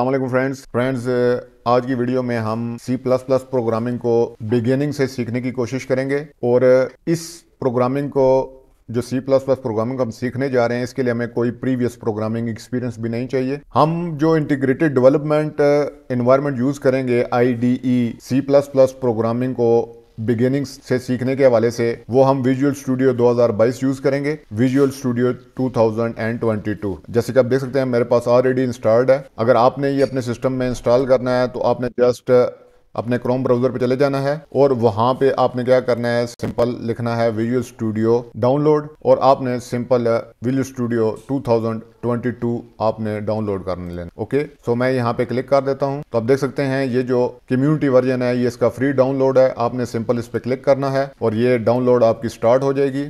अल्लाम friends friends आज की वीडियो में हम C++ प्रोग्रामिंग को बिगेनिंग से सीखने की कोशिश करेंगे और इस प्रोग्रामिंग को जो C++ प्रोग्रामिंग हम सीखने जा रहे हैं इसके लिए हमें कोई प्रीवियस प्रोग्रामिंग एक्सपीरियंस भी नहीं चाहिए हम जो इंटीग्रेटेड डेवलपमेंट इन्वायरमेंट यूज़ करेंगे I D E C plus plus programming को बिगिनिंग से सीखने के हवाले से वो हम विजुअल स्टूडियो 2022 यूज करेंगे विजुअल स्टूडियो 2022 जैसे कि आप देख सकते हैं मेरे पास ऑलरेडी इंस्टॉल्ड है अगर आपने ये अपने सिस्टम में इंस्टॉल करना है तो आपने जस्ट uh, अपने क्रोम ब्राउजर पे चले जाना है और वहां पे आपने क्या करना है सिंपल लिखना है विजुअल स्टूडियो डाउनलोड और आपने सिंपल विजुअल स्टूडियो टू 22 आपने डाउनलोड कर लेना ओके सो मैं यहाँ पे क्लिक कर देता हूँ तो आप देख सकते हैं ये जो कम्युनिटी वर्जन है ये इसका फ्री डाउनलोड है आपने सिंपल इस पर क्लिक करना है और ये डाउनलोड आपकी स्टार्ट हो जाएगी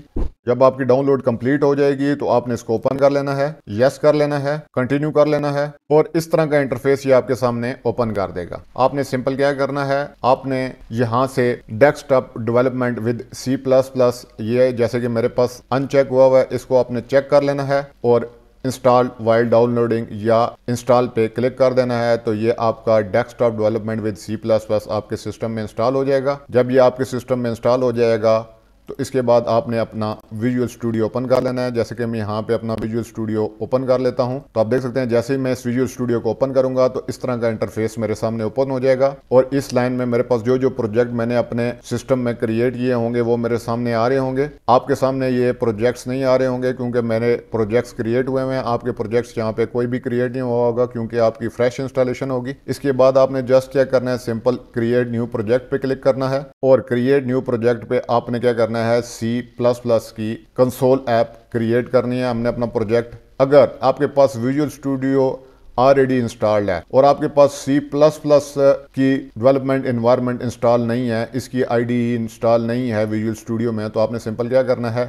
जब आपकी डाउनलोड कंप्लीट हो जाएगी तो आपने इसको ओपन कर लेना है यस कर लेना है कंटिन्यू कर लेना है और इस तरह का इंटरफेस ये आपके सामने ओपन कर देगा आपने सिंपल क्या करना है आपने यहाँ से desktop development with C plus plus ये जैसे कि मेरे पास अनचेक हुआ हुआ है इसको आपने चेक कर लेना है और इंस्टॉल वाइल डाउनलोडिंग या इंस्टॉल पे क्लिक कर देना है तो ये आपका desktop development with C plus plus आपके सिस्टम में इंस्टॉल हो जाएगा जब ये आपके सिस्टम में इंस्टॉल हो जाएगा तो इसके बाद आपने अपना विजुअल स्टूडियो ओपन कर लेना है जैसे कि मैं यहाँ पे अपना विजुअल स्टूडियो ओपन कर लेता हूँ तो आप देख सकते हैं जैसे ही मैं इस विजुअल स्टूडियो को ओपन करूंगा तो इस तरह का इंटरफेस मेरे सामने ओपन हो जाएगा और इस लाइन में मेरे पास जो जो प्रोजेक्ट मैंने अपने सिस्टम में क्रिएट किए होंगे वो मेरे सामने आ रहे होंगे आपके सामने ये प्रोजेक्ट्स नहीं आ रहे होंगे क्योंकि मैंने प्रोजेक्ट्स क्रिएट हुए हैं आपके प्रोजेक्ट्स यहाँ पे कोई भी क्रिएट नहीं हुआ होगा क्योंकि आपकी फ्रेश इंस्टॉलेशन होगी इसके बाद आपने जस्ट क्या करना है सिंपल क्रिएट न्यू प्रोजेक्ट पे क्लिक करना है और क्रिएट न्यू प्रोजेक्ट पे आपने क्या करना करना है सी प्लस प्लस की कंसोल ऐप क्रिएट करनी है हमने अपना प्रोजेक्ट अगर आपके पास विजुअल स्टूडियो ऑलरेडी इंस्टॉल्ड है और आपके पास C++ की डेवलपमेंट इन्वायरमेंट इंस्टॉल नहीं है इसकी आई इंस्टॉल e नहीं है विजुअल स्टूडियो में तो आपने सिंपल क्या करना है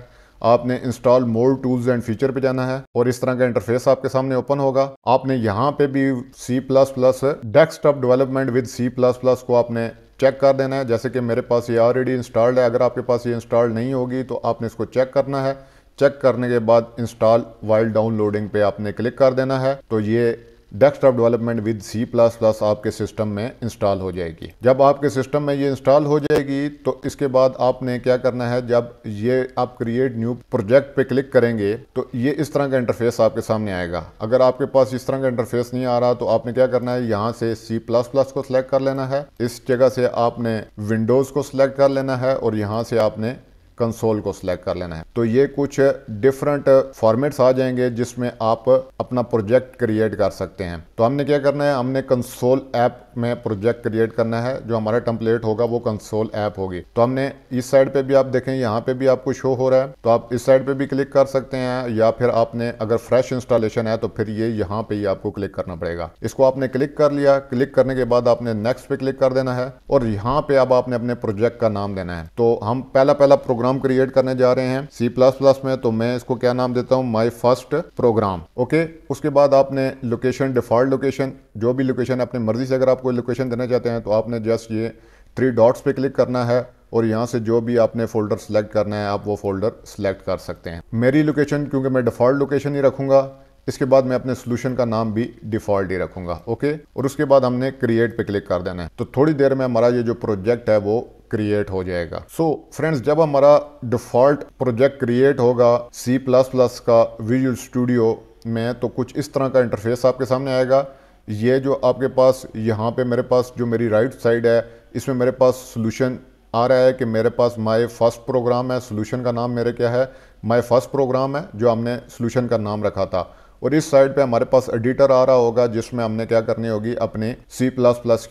आपने install more tools and feature पे जाना है और इस तरह का इंटरफेस आपके सामने ओपन होगा आपने यहाँ पे भी C++ desktop development with C++ को आपने चेक कर देना है जैसे कि मेरे पास ये ऑलरेडी इंस्टॉल्ड है अगर आपके पास ये इंस्टॉल नहीं होगी तो आपने इसको चेक करना है चेक करने के बाद इंस्टॉल वाइल डाउनलोडिंग पे आपने क्लिक कर देना है तो ये desktop development with C plus plus आपके सिस्टम में इंस्टॉल हो जाएगी जब आपके सिस्टम में ये इंस्टॉल हो जाएगी तो इसके बाद आपने क्या करना है जब ये आप क्रिएट न्यू प्रोजेक्ट पे क्लिक करेंगे तो ये इस तरह का इंटरफेस आपके सामने आएगा अगर आपके पास इस तरह का इंटरफेस नहीं आ रहा तो आपने क्या करना है यहाँ से सी प्लस प्लस को सिलेक्ट कर लेना है इस जगह से आपने विंडोज़ को सिलेक्ट कर लेना है और यहाँ से आपने कंसोल को सिलेक्ट कर लेना है तो ये कुछ डिफरेंट फॉर्मेट्स आ जाएंगे जिसमें आप अपना प्रोजेक्ट क्रिएट कर सकते हैं तो हमने क्या करना है हमने कंसोल ऐप में प्रोजेक्ट क्रिएट करना है जो हमारा टम्पलेट होगा वो कंसोल ऐप होगी तो हमने इस साइड पे भी आप देखें यहाँ पे भी आपको शो हो रहा है तो आप इस साइड पे भी क्लिक कर सकते हैं या फिर आपने अगर फ्रेश इंस्टॉलेशन है तो फिर ये यहाँ पे ही आपको क्लिक करना पड़ेगा इसको आपने क्लिक कर लिया क्लिक करने के बाद आपने नेक्स्ट पे क्लिक कर देना है और यहाँ पे अब आपने अपने प्रोजेक्ट का नाम देना है तो हम पहला पहला प्रोग्राम प्रोग्राम क्रिएट करने जा रहे हैं सी प्लस प्लस में तो मैं इसको क्या नाम देता हूँ माई फर्स्ट प्रोग्राम ओके उसके बाद आपने लोकेशन डिफॉल्ट लोकेशन जो भी लोकेशन अपने मर्जी से अगर आपको लोकेशन देना चाहते हैं तो आपने जस्ट ये थ्री डॉट्स पे क्लिक करना है और यहाँ से जो भी आपने फोल्डर सेलेक्ट करना है आप वो फोल्डर सेलेक्ट कर सकते हैं मेरी लोकेशन क्योंकि मैं डिफ़ॉल्ट लोकेशन ही रखूंगा इसके बाद मैं अपने सोल्यूशन का नाम भी डिफ़ॉल्ट ही रखूंगा ओके और उसके बाद हमने क्रिएट पे क्लिक कर देना है तो थोड़ी देर में हमारा ये जो प्रोजेक्ट है वो क्रिएट हो जाएगा सो so, फ्रेंड्स जब हमारा डिफॉल्ट प्रोजेक्ट क्रिएट होगा सी प्लस प्लस का विजुअल स्टूडियो में तो कुछ इस तरह का इंटरफेस आपके सामने आएगा ये जो आपके पास यहाँ पे मेरे पास जो मेरी राइट right साइड है इसमें मेरे पास सोल्यूशन आ रहा है कि मेरे पास माई फर्स्ट प्रोग्राम है सोल्यूशन का नाम मेरे क्या है माई फर्स्ट प्रोग्राम है जो हमने सोल्यूशन का नाम रखा था और इस साइड पे हमारे पास एडिटर आ रहा होगा जिसमें हमने क्या करनी होगी अपने C++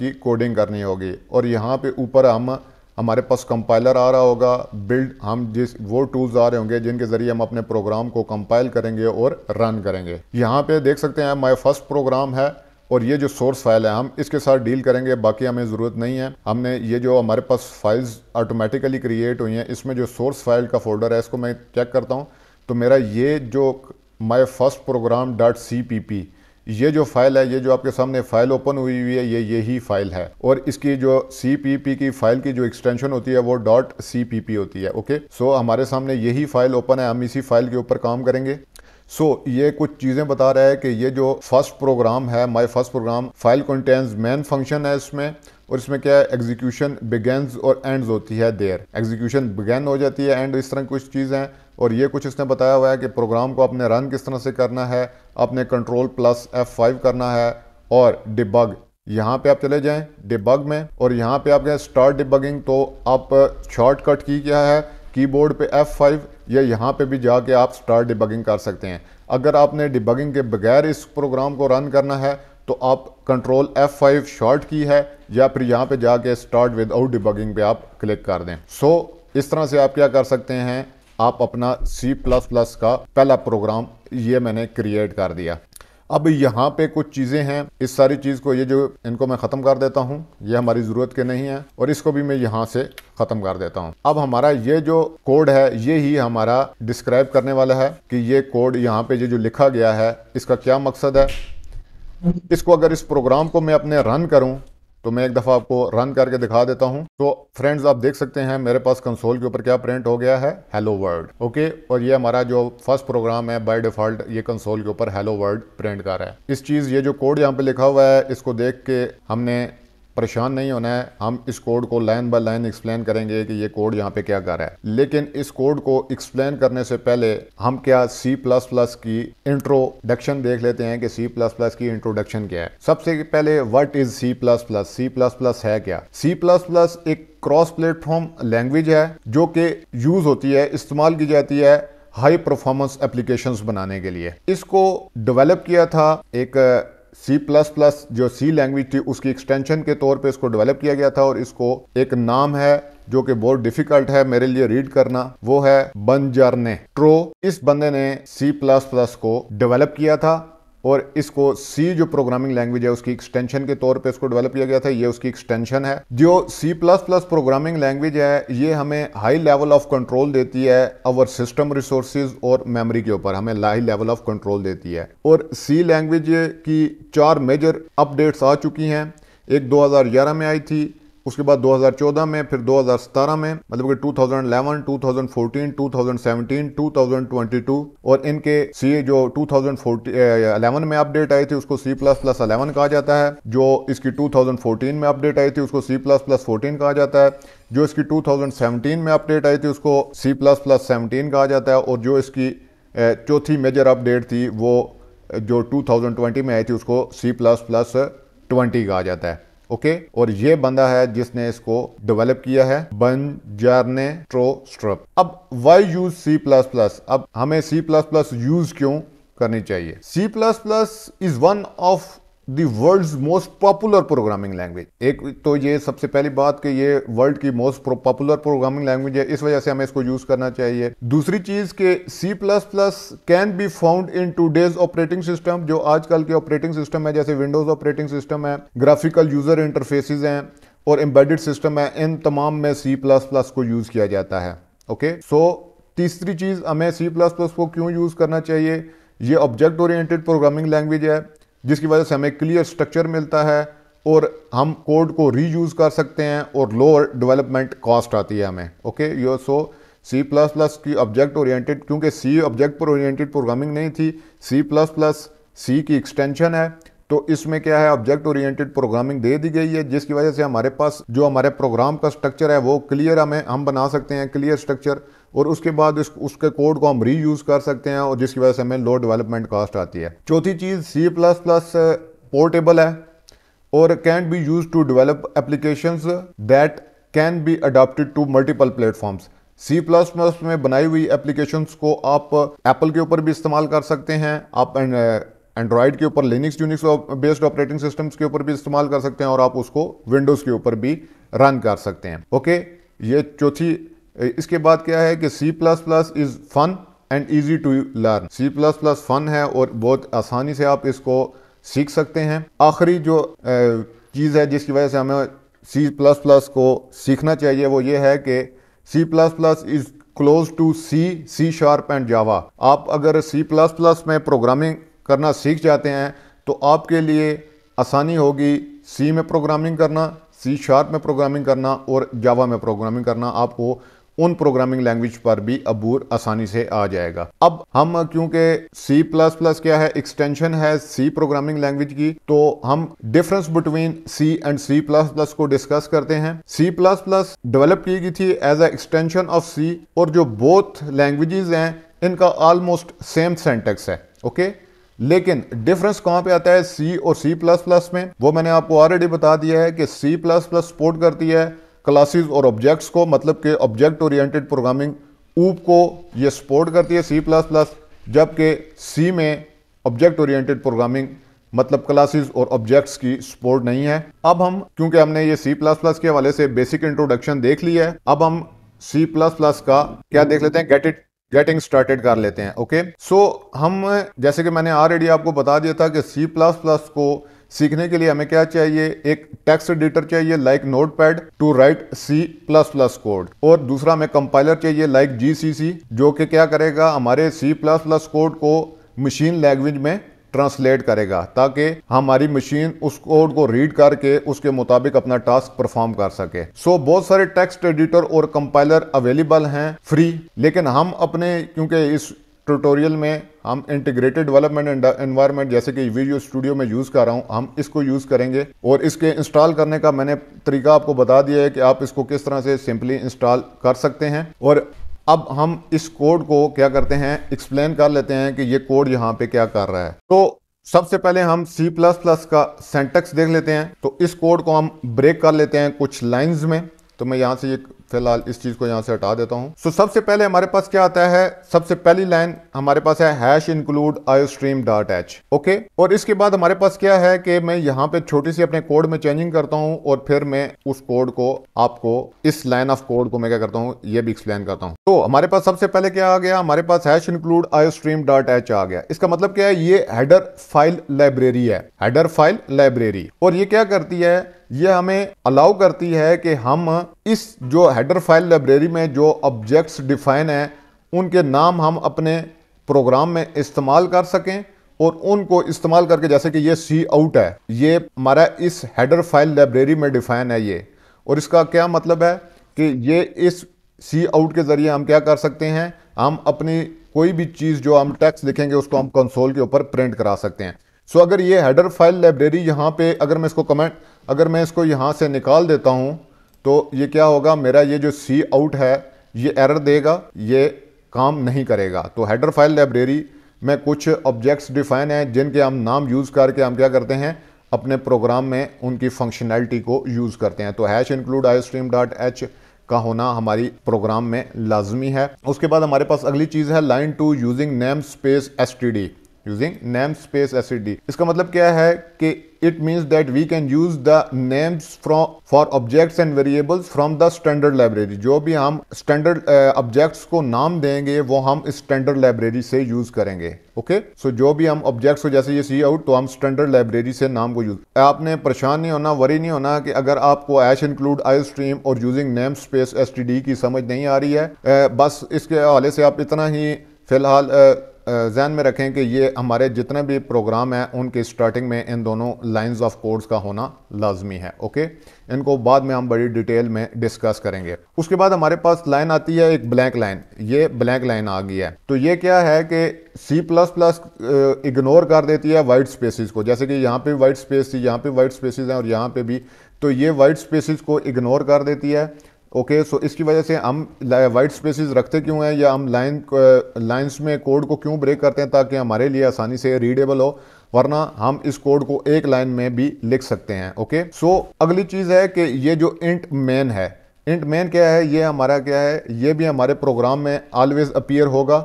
की कोडिंग करनी होगी और यहाँ पे ऊपर हम हमारे पास कंपाइलर आ रहा होगा बिल्ड हम जिस वो टूल्स आ रहे होंगे जिनके ज़रिए हम अपने प्रोग्राम को कंपाइल करेंगे और रन करेंगे यहाँ पे देख सकते हैं माय फर्स्ट प्रोग्राम है और ये जो सोर्स फाइल है हम इसके साथ डील करेंगे बाकी हमें ज़रूरत नहीं है हमने ये जो हमारे पास फाइल्स ऑटोमेटिकली क्रिएट हुई हैं इसमें जो सोर्स फाइल का फोल्डर है इसको मैं चेक करता हूँ तो मेरा ये जो my first program dot C P P ये जो फाइल है ये जो आपके सामने फाइल ओपन हुई हुई है ये यही फाइल है और इसकी जो सी पी पी की फाइल की जो एक्सटेंशन होती है वो डॉट सी पी पी होती है ओके सो so, हमारे सामने यही फाइल ओपन है हम इसी फाइल के ऊपर काम करेंगे सो so, ये कुछ चीज़ें बता रहा है कि ये जो फर्स्ट प्रोग्राम है my first program file contains main function है इसमें और इसमें क्या है एग्जीक्यूशन बिगेंस और एंड्स होती है देर एग्जीक्यूशन बिगेन हो जाती है एंड इस तरह कुछ चीज़ें हैं और ये कुछ इसने बताया हुआ है कि प्रोग्राम को आपने रन किस तरह से करना है आपने कंट्रोल प्लस एफ फाइव करना है और डिबग यहाँ पे आप चले जाएं डिबग में और यहाँ पे आप गए स्टार्ट डिबगिंग तो आप शॉर्टकट की क्या है कीबोर्ड पे F5 या यहाँ पे भी जाके आप स्टार्ट डिबगिंग कर सकते हैं अगर आपने डिबगिंग के बगैर इस प्रोग्राम को रन करना है तो आप कंट्रोल F5 शॉर्ट की है या फिर यहाँ पे जाके स्टार्ट विदाउट डिबगिंग पे आप क्लिक कर दें सो so, इस तरह से आप क्या कर सकते हैं आप अपना C++ का पहला प्रोग्राम ये मैंने क्रिएट कर दिया अब यहाँ पे कुछ चीज़ें हैं इस सारी चीज़ को ये जो इनको मैं ख़त्म कर देता हूँ ये हमारी ज़रूरत के नहीं है और इसको भी मैं यहाँ से ख़त्म कर देता हूँ अब हमारा ये जो कोड है ये ही हमारा डिस्क्राइब करने वाला है कि ये कोड यहाँ पे जो लिखा गया है इसका क्या मकसद है इसको अगर इस प्रोग्राम को मैं अपने रन करूँ तो मैं एक दफ़ा आपको रन करके दिखा देता हूँ तो फ्रेंड्स आप देख सकते हैं मेरे पास कंसोल के ऊपर क्या प्रिंट हो गया है हेलो वर्ल्ड ओके और ये हमारा जो फर्स्ट प्रोग्राम है बाय डिफ़ॉल्ट ये कंसोल के ऊपर हेलो वर्ल्ड प्रिंट कर रहा है इस चीज़ ये जो कोड यहाँ पे लिखा हुआ है इसको देख के हमने परेशान नहीं होना है हम इस कोड को लाइन बाय लाइन एक्सप्लेन करेंगे कि ये कोड यहाँ पे क्या कर रहा है लेकिन इस कोड को एक्सप्लेन करने से पहले हम क्या C++ की इंट्रोडक्शन देख लेते हैं कि C++ की इंट्रोडक्शन क्या है सबसे पहले व्हाट इज C++ C++ है क्या C++ एक क्रॉस प्लेटफॉर्म लैंग्वेज है जो कि यूज होती है इस्तेमाल की जाती है हाई परफॉर्मेंस एप्लीकेशंस बनाने के लिए इसको डेवलप किया था एक सी प्लस प्लस जो सी लैंग्वेज थी उसकी एक्सटेंशन के तौर पे इसको डेवलप किया गया था और इसको एक नाम है जो कि बहुत डिफिकल्ट है मेरे लिए रीड करना वो है बंजरने ट्रो इस बंदे ने सी प्लस प्लस को डेवलप किया था और इसको सी जो प्रोग्रामिंग लैंग्वेज है उसकी एक्सटेंशन के तौर पे इसको डेवलप किया गया था ये उसकी एक्सटेंशन है जो C plus plus programming language है ये हमें हाई लेवल ऑफ कंट्रोल देती है अवर सिस्टम रिसोर्स और मेमोरी के ऊपर हमें हाई लेवल ऑफ कंट्रोल देती है और सी लैंग्वेज की चार मेजर अपडेट्स आ चुकी हैं एक दो में आई थी उसके बाद 2014 में फिर 2017 में मतलब कि 2011, 2014, 2017, 2022 और इनके सी जो 2011 में अपडेट आई थी उसको सी प्लस प्लस अलेवन कहा जाता है जो इसकी 2014 में अपडेट आई थी उसको सी प्लस प्लस फोर्टीन कहा जाता है जो इसकी 2017 में अपडेट आई थी उसको सी प्लस प्लस सेवनटीन कहा जाता है और जो इसकी चौथी मेजर अपडेट थी वो जो 2020 में आई थी उसको सी प्लस प्लस ट्वेंटी कहा जाता है ओके और ये बंदा है जिसने इसको डेवलप किया है बंजारने ट्रोस्ट्रप अब why use C plus plus अब हमें सी प्लस प्लस यूज क्यों करनी चाहिए C plus plus is one of the world most popular programming language एक तो ये सबसे पहली बात कि ये वर्ल्ड की मोस्ट पॉपुलर प्रोग्रामिंग लैंग्वेज है इस वजह से हमें इसको यूज करना चाहिए दूसरी चीज के C plus plus can be found in today's operating system जो आजकल के ऑपरेटिंग सिस्टम है जैसे विंडोज ऑपरेटिंग सिस्टम है ग्राफिकल यूजर इंटरफेसिस हैं और एम्बेडेड सिस्टम है इन तमाम में सी प्लस प्लस को यूज किया जाता है ओके okay? सो so, तीसरी चीज हमें सी प्लस प्लस को क्यों यूज करना चाहिए ये ऑब्जेक्ट ओरिएंटेड प्रोग्रामिंग लैंग्वेज है जिसकी वजह से हमें क्लियर स्ट्रक्चर मिलता है और हम कोड को रीयूज़ कर सकते हैं और लोअर डेवलपमेंट कॉस्ट आती है हमें ओके यो सो सी प्लस प्लस की ऑब्जेक्ट ओरिएंटेड क्योंकि सी ऑब्जेक्ट पर ओरिएंटेड प्रोग्रामिंग नहीं थी सी प्लस प्लस सी की एक्सटेंशन है तो इसमें क्या है ऑब्जेक्ट ओरिएंटेड प्रोग्रामिंग दे दी गई है जिसकी वजह से हमारे पास जो हमारे प्रोग्राम का स्ट्रक्चर है वो क्लियर हमें हम बना सकते हैं क्लियर स्ट्रक्चर और उसके बाद इस उसके कोड को हम री यूज़ कर सकते हैं और जिसकी वजह से हमें लो डेवलपमेंट कास्ट आती है चौथी चीज़ सी प्लस प्लस पोर्टेबल है और can be use to develop application that can be adopted to multiple platforms C plus plus में बनाई हुई एप्लीकेशन को आप एप्पल के ऊपर भी इस्तेमाल कर सकते हैं आप एंड्रॉयड के ऊपर Linux Unix based operating systems के ऊपर भी इस्तेमाल कर सकते हैं और आप उसको विंडोज़ के ऊपर भी रन कर सकते हैं ओके ये चौथी इसके बाद क्या है कि C plus plus is fun and easy to learn C plus plus fun है और बहुत आसानी से आप इसको सीख सकते हैं आखिरी जो चीज़ है जिसकी वजह से हमें सी प्लस प्लस को सीखना चाहिए वो ये है कि C plus plus is close to C C sharp and Java आप अगर सी प्लस प्लस में प्रोग्रामिंग करना सीख जाते हैं तो आपके लिए आसानी होगी सी में प्रोग्रामिंग करना सी शार्प में प्रोग्रामिंग करना और जावा में प्रोग्रामिंग करना आपको उन प्रोग्रामिंग लैंग्वेज पर भी अबूर आसानी से आ जाएगा अब हम क्योंकि सी प्लस प्लस क्या है एक्सटेंशन है सी प्रोग्रामिंग लैंग्वेज की तो हम difference between C and C plus plus को डिस्कस करते हैं सी प्लस प्लस डेवलप की गई थी as a extension of C और जो बोथ लैंग्वेजेस हैं इनका ऑलमोस्ट सेम सेंटेक्स है ओके लेकिन डिफरेंस कहां पे आता है सी और सी प्लस प्लस में वो मैंने आपको ऑलरेडी बता दिया है कि सी प्लस प्लस सपोर्ट करती है क्लासेस और ऑब्जेक्ट्स को मतलब कि ऑब्जेक्ट ओरिएंटेड प्रोग्रामिंग ऊप को ये सपोर्ट करती है सी प्लस प्लस जबकि सी में ऑब्जेक्ट ओरिएंटेड प्रोग्रामिंग मतलब क्लासेस और ऑब्जेक्ट्स की सपोर्ट नहीं है अब हम क्योंकि हमने ये सी प्लस प्लस के हवाले से बेसिक इंट्रोडक्शन देख ली है अब हम सी प्लस प्लस का क्या देख लेते हैं गेट इट गेटिंग स्टार्टेड कर लेते हैं ओके सो so, हम जैसे कि मैंने ऑलरेडी आपको बता दिया था कि सी प्लस प्लस को सीखने के लिए हमें क्या चाहिए एक टेक्स्ट एडिटर चाहिए like notepad to write C plus plus code और दूसरा हमें कंपाइलर चाहिए लाइक जी सी सी जो कि क्या करेगा हमारे सी प्लस प्लस कोड को मशीन लैंग्वेज में ट्रांसलेट करेगा ताकि हमारी मशीन उस कोड को रीड करके उसके मुताबिक अपना टास्क परफॉर्म कर सके सो so, बहुत सारे टेक्स्ट एडिटर और कंपाइलर अवेलेबल हैं फ्री लेकिन हम अपने क्योंकि इस ट्यूटोरियल में हम इंटीग्रेटेड डेवलपमेंट एनवायरनमेंट जैसे कि वीडियो स्टूडियो में यूज़ कर रहा हूँ हम इसको यूज़ करेंगे और इसके इंस्टॉल करने का मैंने तरीका आपको बता दिया है कि आप इसको किस तरह से सिंपली इंस्टॉल कर सकते हैं और अब हम इस कोड को क्या करते हैं एक्सप्लेन कर लेते हैं कि ये कोड यहाँ पे क्या कर रहा है तो सबसे पहले हम C++ का सेंटेक्स देख लेते हैं तो इस कोड को हम ब्रेक कर लेते हैं कुछ लाइंस में तो मैं यहाँ से ये फिलहाल इस चीज़ को यहां से हटा देता हूं सो so, सबसे पहले हमारे पास क्या आता है सबसे पहली लाइन हमारे पास है hash include iostream dot h okay और इसके बाद हमारे पास क्या है कि मैं यहां पे छोटी सी अपने कोड में चेंजिंग करता हूं और फिर मैं उस कोड को आपको इस लाइन ऑफ कोड को मैं क्या करता हूँ ये भी एक्सप्लेन करता हूँ तो हमारे पास सबसे पहले क्या आ गया हमारे पास hash include iostream dot h आ गया इसका मतलब क्या है ये हेडर फाइल लाइब्रेरी है हेडर फाइल लाइब्रेरी और ये क्या करती है ये हमें अलाउ करती है कि हम इस जो है हेडर फाइल लाइब्रेरी में जो ऑब्जेक्ट्स डिफाइन हैं उनके नाम हम अपने प्रोग्राम में इस्तेमाल कर सकें और उनको इस्तेमाल करके जैसे कि ये सी आउट है ये हमारा इस हेडर फाइल लाइब्रेरी में डिफाइन है ये और इसका क्या मतलब है कि ये इस सी आउट के ज़रिए हम क्या कर सकते हैं हम अपनी कोई भी चीज़ जो हम टेक्स्ट लिखेंगे उसको हम कंसोल के ऊपर प्रिंट करा सकते हैं सो अगर ये हेडर फाइल लाइब्रेरी यहाँ पे अगर मैं इसको कमेंट अगर मैं इसको यहाँ से निकाल देता हूँ तो ये क्या होगा मेरा ये जो सी आउट है ये एरर देगा ये काम नहीं करेगा तो हेडर फाइल लाइब्रेरी में कुछ ऑब्जेक्ट्स डिफाइन हैं जिनके हम नाम यूज़ करके हम क्या करते हैं अपने प्रोग्राम में उनकी फंक्शनैलिटी को यूज़ करते हैं तो hash include iostream dot h का होना हमारी प्रोग्राम में लाजमी है उसके बाद हमारे पास अगली चीज़ है line two using namespace S T D using namespace S इसका मतलब क्या है कि it means that we can use the names from for objects and variables from the standard library जो भी हम स्टैंडर्ड ऑब्जेक्ट्स uh, को नाम देंगे वो हम स्टैंडर्ड लाइब्रेरी से यूज करेंगे ओके okay? सो so, जो भी हम ऑब्जेक्ट्स को जैसे ये सी आउट तो हम स्टैंडर्ड लाइब्रेरी से नाम को यूज आपने परेशान नहीं होना वरी नहीं होना कि अगर आपको एश इंक्लूड आई स्ट्रीम और यूजिंग नेम स्पेस एस की समझ नहीं आ रही है uh, बस इसके हवाले से आप इतना ही फिलहाल uh, जहन में रखें कि ये हमारे जितने भी प्रोग्राम हैं उनके स्टार्टिंग में इन दोनों लाइंस ऑफ कोड्स का होना लाजमी है ओके इनको बाद में हम बड़ी डिटेल में डिस्कस करेंगे उसके बाद हमारे पास लाइन आती है एक ब्लैंक लाइन ये ब्लैंक लाइन आ गई है तो ये क्या है कि सी प्लस प्लस इग्नोर कर देती है वाइट स्पेसिस को जैसे कि यहाँ पे वाइट स्पेस थी यहाँ पे वाइट स्पेसिस हैं और यहाँ पे भी तो ये वाइट स्पेसिस को इग्नोर कर देती है ओके सो इसकी वजह से हम वाइट स्पेसिस रखते क्यों हैं या हम लाइन लाइन्स uh, में कोड को क्यों ब्रेक करते हैं ताकि हमारे लिए आसानी से रीडेबल हो वरना हम इस कोड को एक लाइन में भी लिख सकते हैं ओके okay? सो so, अगली चीज़ है कि ये जो इंट मैन है इंट मैन क्या है ये हमारा क्या है ये भी हमारे प्रोग्राम में ऑलवेज अपियर होगा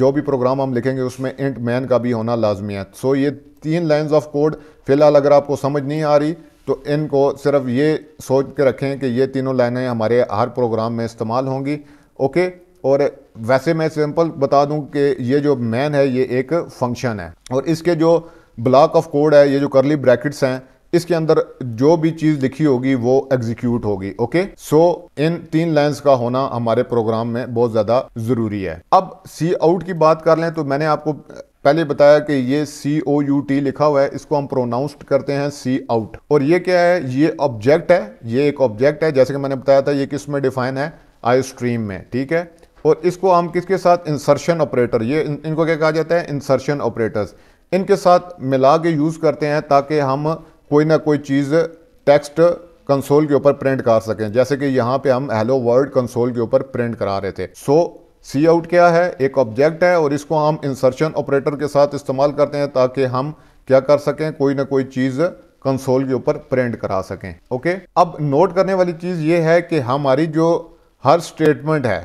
जो भी प्रोग्राम हम लिखेंगे उसमें इंट मैन का भी होना लाजमी है सो so, ये तीन लाइन्स ऑफ कोड फिलहाल अगर आपको समझ नहीं आ रही तो इनको सिर्फ ये सोच के रखें कि ये तीनों लाइनें हमारे हर प्रोग्राम में इस्तेमाल होंगी ओके और वैसे मैं सिंपल बता दूं कि ये जो मैन है ये एक फंक्शन है और इसके जो ब्लॉक ऑफ कोड है ये जो करली ब्रैकेट्स हैं इसके अंदर जो भी चीज़ लिखी होगी वो एग्जीक्यूट होगी ओके सो so, इन तीन लाइंस का होना हमारे प्रोग्राम में बहुत ज़्यादा ज़रूरी है अब सी आउट की बात कर लें तो मैंने आपको पहले बताया कि ये सी ओ यू टी लिखा हुआ है इसको हम प्रोनाउंस्ड करते हैं सी आउट और ये क्या है ये ऑब्जेक्ट है ये एक ऑब्जेक्ट है जैसे कि मैंने बताया था ये किस में डिफाइन है आई स्ट्रीम में ठीक है और इसको हम किसके साथ इंसर्शन ऑपरेटर ये इन, इनको क्या कहा जाता है इंसर्शन ऑपरेटर्स इनके साथ मिला के यूज़ करते हैं ताकि हम कोई ना कोई चीज़ टेक्स्ट कंसोल के ऊपर प्रिंट कर सकें जैसे कि यहाँ पे हम हेलो वर्ल्ड कंसोल के ऊपर प्रिंट करा रहे थे सो so, सी आउट क्या है एक ऑब्जेक्ट है और इसको हम इंसर्शन ऑपरेटर के साथ इस्तेमाल करते हैं ताकि हम क्या कर सकें कोई ना कोई चीज़ कंसोल के ऊपर प्रिंट करा सकें ओके अब नोट करने वाली चीज़ ये है कि हमारी जो हर स्टेटमेंट है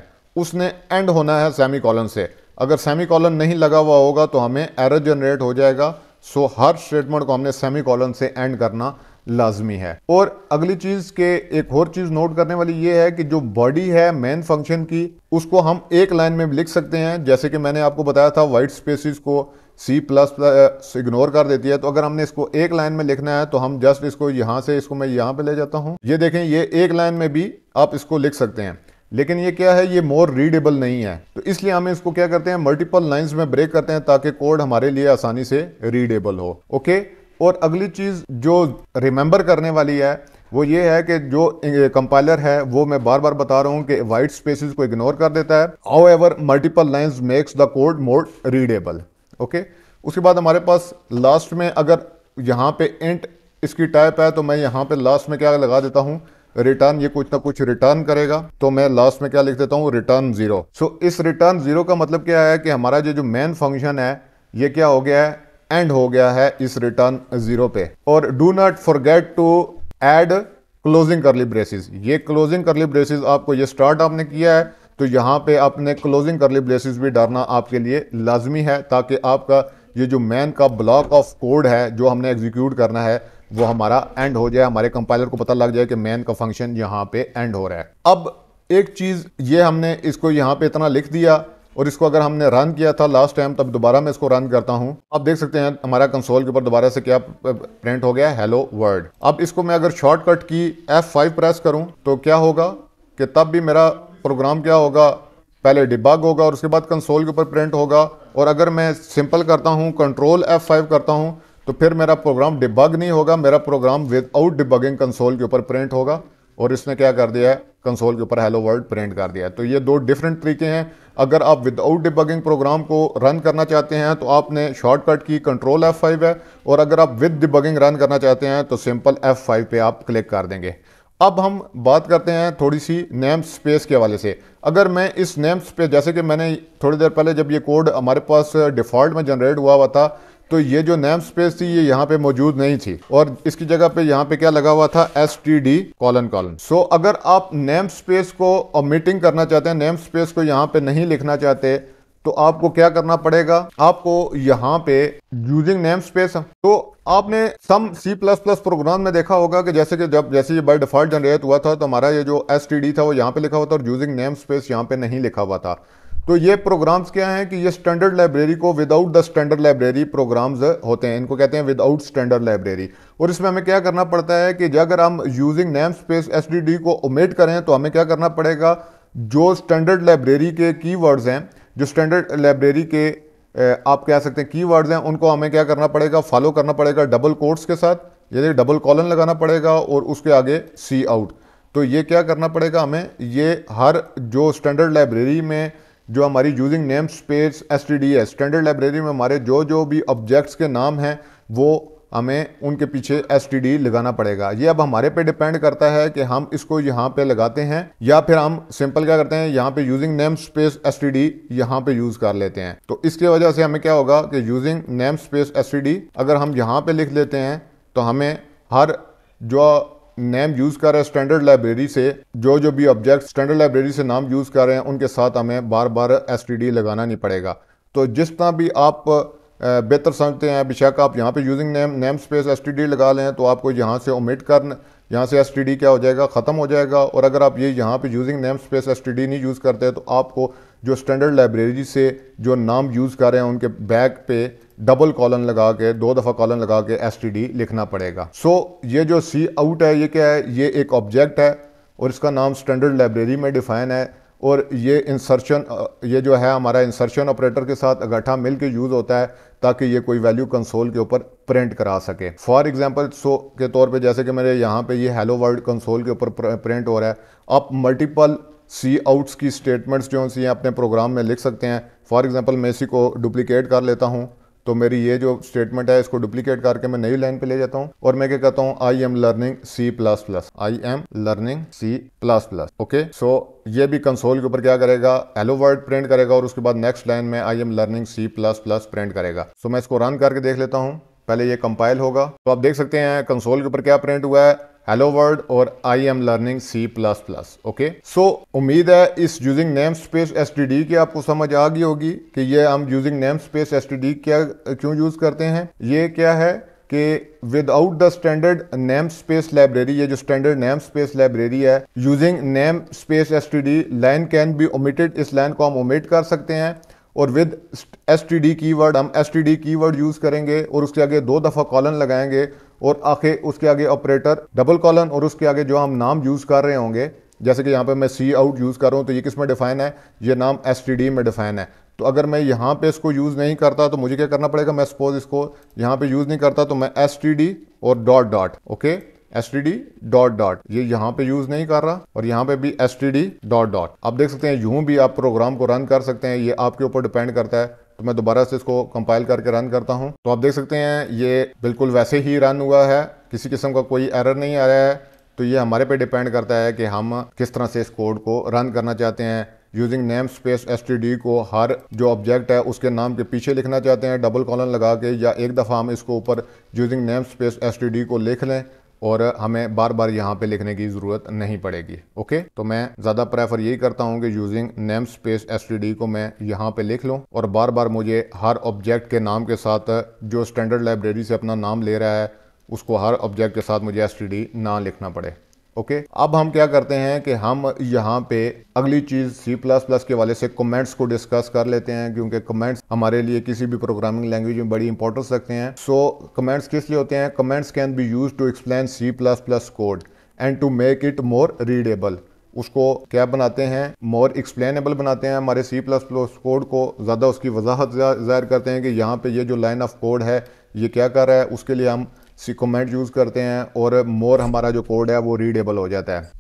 उसने एंड होना है सेमी कॉलन से अगर सेमी कॉलन नहीं लगा हुआ होगा तो हमें एरर जनरेट हो जाएगा सो हर स्टेटमेंट को हमने सेमी कॉलन से एंड करना लाजमी है और अगली चीज के एक और चीज नोट करने वाली ये है कि जो बॉडी है मेन फंक्शन की उसको हम एक लाइन में लिख सकते हैं जैसे कि मैंने आपको बताया था वाइट स्पेसिस को सी प्लस प्लस इग्नोर कर देती है तो अगर हमने इसको एक लाइन में लिखना है तो हम जस्ट इसको यहाँ से इसको मैं यहाँ पे ले जाता हूँ ये देखें ये एक लाइन में भी आप इसको लिख सकते हैं लेकिन ये क्या है ये मोर रीडेबल नहीं है तो इसलिए हम इसको क्या करते हैं मल्टीपल लाइंस में ब्रेक करते हैं ताकि कोड हमारे लिए आसानी से रीडेबल हो ओके और अगली चीज़ जो रिमेंबर करने वाली है वो ये है कि जो कंपाइलर है वो मैं बार बार बता रहा हूँ कि वाइट स्पेसिस को इग्नोर कर देता है however multiple lines makes the code more readable okay उसके बाद हमारे पास लास्ट में अगर यहाँ पे इंट इसकी टाइप है तो मैं यहाँ पे लास्ट में क्या लगा देता हूँ रिटर्न ये कुछ ना कुछ रिटर्न करेगा तो मैं लास्ट में क्या लिख देता हूँ रिटर्न जीरो सो इस रिटर्न जीरो का मतलब क्या है कि हमारा जो जो मेन फंक्शन है ये क्या हो गया है एंड हो गया है इस रिटर्न जीरो पे और do not forget to add closing curly braces ये क्लोजिंग करली ब्रेसिस आपको ये स्टार्ट आपने किया है तो यहाँ पे आपने क्लोजिंग करली ब्रेसिस भी डालना आपके लिए लाजमी है ताकि आपका ये जो मैन का ब्लॉक ऑफ कोड है जो हमने एग्जीक्यूट करना है वो हमारा एंड हो जाए हमारे कंपाइलर को पता लग जाए कि मैन का फंक्शन यहाँ पे एंड हो रहा है अब एक चीज़ ये हमने इसको यहाँ पे इतना लिख दिया और इसको अगर हमने रन किया था लास्ट टाइम तब दोबारा मैं इसको रन करता हूँ आप देख सकते हैं हमारा कंसोल के ऊपर दोबारा से क्या प्रिंट हो गया हैलो वर्ड अब इसको मैं अगर शॉर्टकट की फाइव प्रेस करूँ तो क्या होगा कि तब भी मेरा प्रोग्राम क्या होगा पहले डिबग होगा और उसके बाद कंसोल के ऊपर प्रिंट होगा और अगर मैं सिंपल करता हूँ कंट्रोल एफ़ फाइव करता हूँ तो फिर मेरा प्रोग्राम डिबग नहीं होगा मेरा प्रोग्राम आउट डिबगिंग कंसोल के ऊपर प्रिंट होगा और इसने क्या कर दिया है कंसोल के ऊपर हेलो वर्ल्ड प्रिंट कर दिया है तो ये दो डिफरेंट तरीके हैं अगर आप विदाउट डिबगिंग प्रोग्राम को रन करना चाहते हैं तो आपने शॉर्टकट की कंट्रोल एफ़ फाइव है और अगर आप विद डिबगिंग रन करना चाहते हैं तो सिंपल एफ़ फाइव पे आप क्लिक कर देंगे अब हम बात करते हैं थोड़ी सी नेम स्पेस के हवाले से अगर मैं इस नेम स्पेस जैसे कि मैंने थोड़ी देर पहले जब ये कोड हमारे पास डिफ़ॉल्ट में जनरेट हुआ हुआ था तो ये जो नेम स्पेस थी ये यहाँ पे मौजूद नहीं थी और इसकी जगह पे यहाँ पे क्या लगा हुआ था S T D colon colon so अगर आप नेम स्पेस को ओमिटिंग करना चाहते हैं नेम स्पेस को यहाँ पे नहीं लिखना चाहते तो आपको क्या करना पड़ेगा आपको यहाँ पे यूजिंग नेम स्पेस तो आपने सम C++ प्रोग्राम में देखा होगा कि जैसे कि जब जैसे ये बाय डिफॉल्ट जनरेट हुआ था तो हमारा ये जो एस था वो यहाँ पे लिखा हुआ था और यूजिंग नेम स्पेस यहाँ पे नहीं लिखा हुआ था तो ये प्रोग्राम्स क्या हैं कि ये स्टैंडर्ड लाइब्रेरी को without the standard library programs होते हैं इनको कहते हैं विदाउट स्टैंडर्ड लाइब्रेरी और इसमें हमें क्या करना पड़ता है कि अगर हम यूजिंग नेम स्पेस एस को ओमेट करें तो हमें क्या करना पड़ेगा जो स्टैंडर्ड लाइब्रेरी के की हैं जो स्टैंडर्ड लाइब्रेरी के आप कह सकते हैं कीवर्ड्स हैं उनको हमें क्या करना पड़ेगा फॉलो करना पड़ेगा डबल कोर्ट्स के साथ यानी डबल कॉलन लगाना पड़ेगा और उसके आगे सी आउट तो ये क्या करना पड़ेगा हमें ये हर जो स्टैंडर्ड लाइब्रेरी में जो हमारी using namespace S T D है स्टैंडर्ड लाइब्रेरी में हमारे जो जो भी ऑब्जेक्ट्स के नाम हैं वो हमें उनके पीछे एस टी डी लगाना पड़ेगा ये अब हमारे पे डिपेंड करता है कि हम इसको यहाँ पे लगाते हैं या फिर हम सिंपल क्या करते हैं यहाँ पे using namespace S T D यहाँ पे यूज कर लेते हैं तो इसके वजह से हमें क्या होगा कि using namespace S T D अगर हम यहाँ पे लिख लेते हैं तो हमें हर जो नेम यूज़ कर रहे हैं स्टैंडर्ड लाइब्रेरी से जो जो भी ऑब्जेक्ट स्टैंडर्ड लाइब्रेरी से नाम यूज़ कर रहे हैं उनके साथ हमें बार बार एस लगाना नहीं पड़ेगा तो जिस तरह भी आप बेहतर समझते हैं बेशक आप यहाँ पे using name namespace S लगा लें तो आपको यहाँ से ओमिट कर यहाँ से एस क्या हो जाएगा ख़त्म हो जाएगा और अगर आप ये यहाँ पे यूजिंग नेम स्पेस एस नहीं यूज़ करते तो आपको जो स्टैंडर्ड लाइब्रेरी से जो नाम यूज़ कर रहे हैं उनके बैक पे डबल कॉलन लगा के दो दफ़ा कॉलन लगा के एस लिखना पड़ेगा सो so, ये जो सी आउट है ये क्या है ये एक ऑब्जेक्ट है और इसका नाम स्टैंडर्ड लाइब्रेरी में डिफाइन है और ये इंसर्शन ये जो है हमारा इंसर्शन ऑपरेटर के साथ अगठा मिल के यूज़ होता है ताकि ये कोई वैल्यू कंसोल के ऊपर प्रिंट करा सके फॉर एग्जांपल सो के तौर पे जैसे कि मेरे यहाँ पे ये हेलो वर्ल्ड कंसोल के ऊपर प्रिंट हो रहा है आप मल्टीपल सी आउट्स की स्टेटमेंट्स जो सी हैं अपने प्रोग्राम में लिख सकते हैं फॉर एग्ज़ाम्पल मैं इसी को डुप्लिकेट कर लेता हूँ तो मेरी ये जो स्टेटमेंट है इसको डुप्लीकेट करके मैं नई लाइन पे ले जाता हूँ और मैं क्या कहता हूँ I am learning C plus plus I am learning C plus plus okay so ये भी कंसोल के ऊपर क्या करेगा हेलो वर्ड प्रिंट करेगा और उसके बाद नेक्स्ट लाइन में I am learning C plus plus print करेगा सो so, मैं इसको रन करके देख लेता हूँ पहले ये कंपाइल होगा तो आप देख सकते हैं कंसोल के ऊपर क्या प्रिंट हुआ है हेलो वर्ल्ड और I am learning C plus plus okay so उम्मीद है इस using namespace S T D की आपको समझ आ गई होगी कि ये हम using namespace S T D क्या क्यों यूज करते हैं ये क्या है कि without the standard namespace library ये जो स्टैंडर्ड नेम स्पेस लाइब्रेरी है using namespace S T D line can be omitted इस लाइन को हम ओमिट कर सकते हैं और with S T D keyword हम S T D keyword use करेंगे और उसके आगे दो दफ़ा कॉलन लगाएंगे और आखिर उसके आगे ऑपरेटर डबल कॉलन और उसके आगे जो हम नाम यूज़ कर रहे होंगे जैसे कि यहाँ पे मैं सी आउट यूज़ कर रहा हूँ तो ये किस में डिफाइन है ये नाम एस में डिफाइन है तो अगर मैं यहाँ पे इसको यूज़ नहीं करता तो मुझे क्या करना पड़ेगा मैं सपोज इसको यहाँ पे यूज़ नहीं करता तो मैं एस और dot dot okay S dot dot ये यहाँ पे यूज नहीं कर रहा और यहाँ पे भी एस डॉट डॉट आप देख सकते हैं यूं भी आप प्रोग्राम को रन कर सकते हैं ये आपके ऊपर डिपेंड करता है तो मैं दोबारा से इसको कंपाइल करके रन करता हूँ तो आप देख सकते हैं ये बिल्कुल वैसे ही रन हुआ है किसी किस्म का कोई एरर नहीं आ रहा है तो ये हमारे पे डिपेंड करता है कि हम किस तरह से इस कोड को रन करना चाहते हैं यूजिंग नेम स्पेस एस को हर जो ऑब्जेक्ट है उसके नाम के पीछे लिखना चाहते हैं डबल कॉलन लगा के या एक दफ़ा हम इसको ऊपर यूजिंग नेम स्पेस एस को लिख लें और हमें बार बार यहाँ पे लिखने की ज़रूरत नहीं पड़ेगी ओके तो मैं ज़्यादा प्रेफर यही करता हूँ कि यूजिंग नेम स्पेस एस को मैं यहाँ पे लिख लूँ और बार बार मुझे हर ऑब्जेक्ट के नाम के साथ जो स्टैंडर्ड लाइब्रेरी से अपना नाम ले रहा है उसको हर ऑब्जेक्ट के साथ मुझे एस ना लिखना पड़े ओके okay? अब हम क्या करते हैं कि हम यहाँ पे अगली चीज़ सी प्लस प्लस के वाले से कमेंट्स को डिस्कस कर लेते हैं क्योंकि कमेंट्स हमारे लिए किसी भी प्रोग्रामिंग लैंग्वेज में बड़ी इंपॉर्टेंस रखते हैं सो कमेंट्स किस लिए होते हैं comments can be use to explain C plus plus code and to make it more readable उसको क्या बनाते हैं मोर एक्सप्लेनेबल बनाते हैं हमारे सी प्लस प्लस कोड को ज़्यादा उसकी वजाहत जाहिर करते हैं कि यहाँ पे ये जो लाइन ऑफ कोड है ये क्या कर रहा है उसके लिए हम सिकोमेंट यूज़ करते हैं और मोर हमारा जो कोड है वो रीडेबल हो जाता है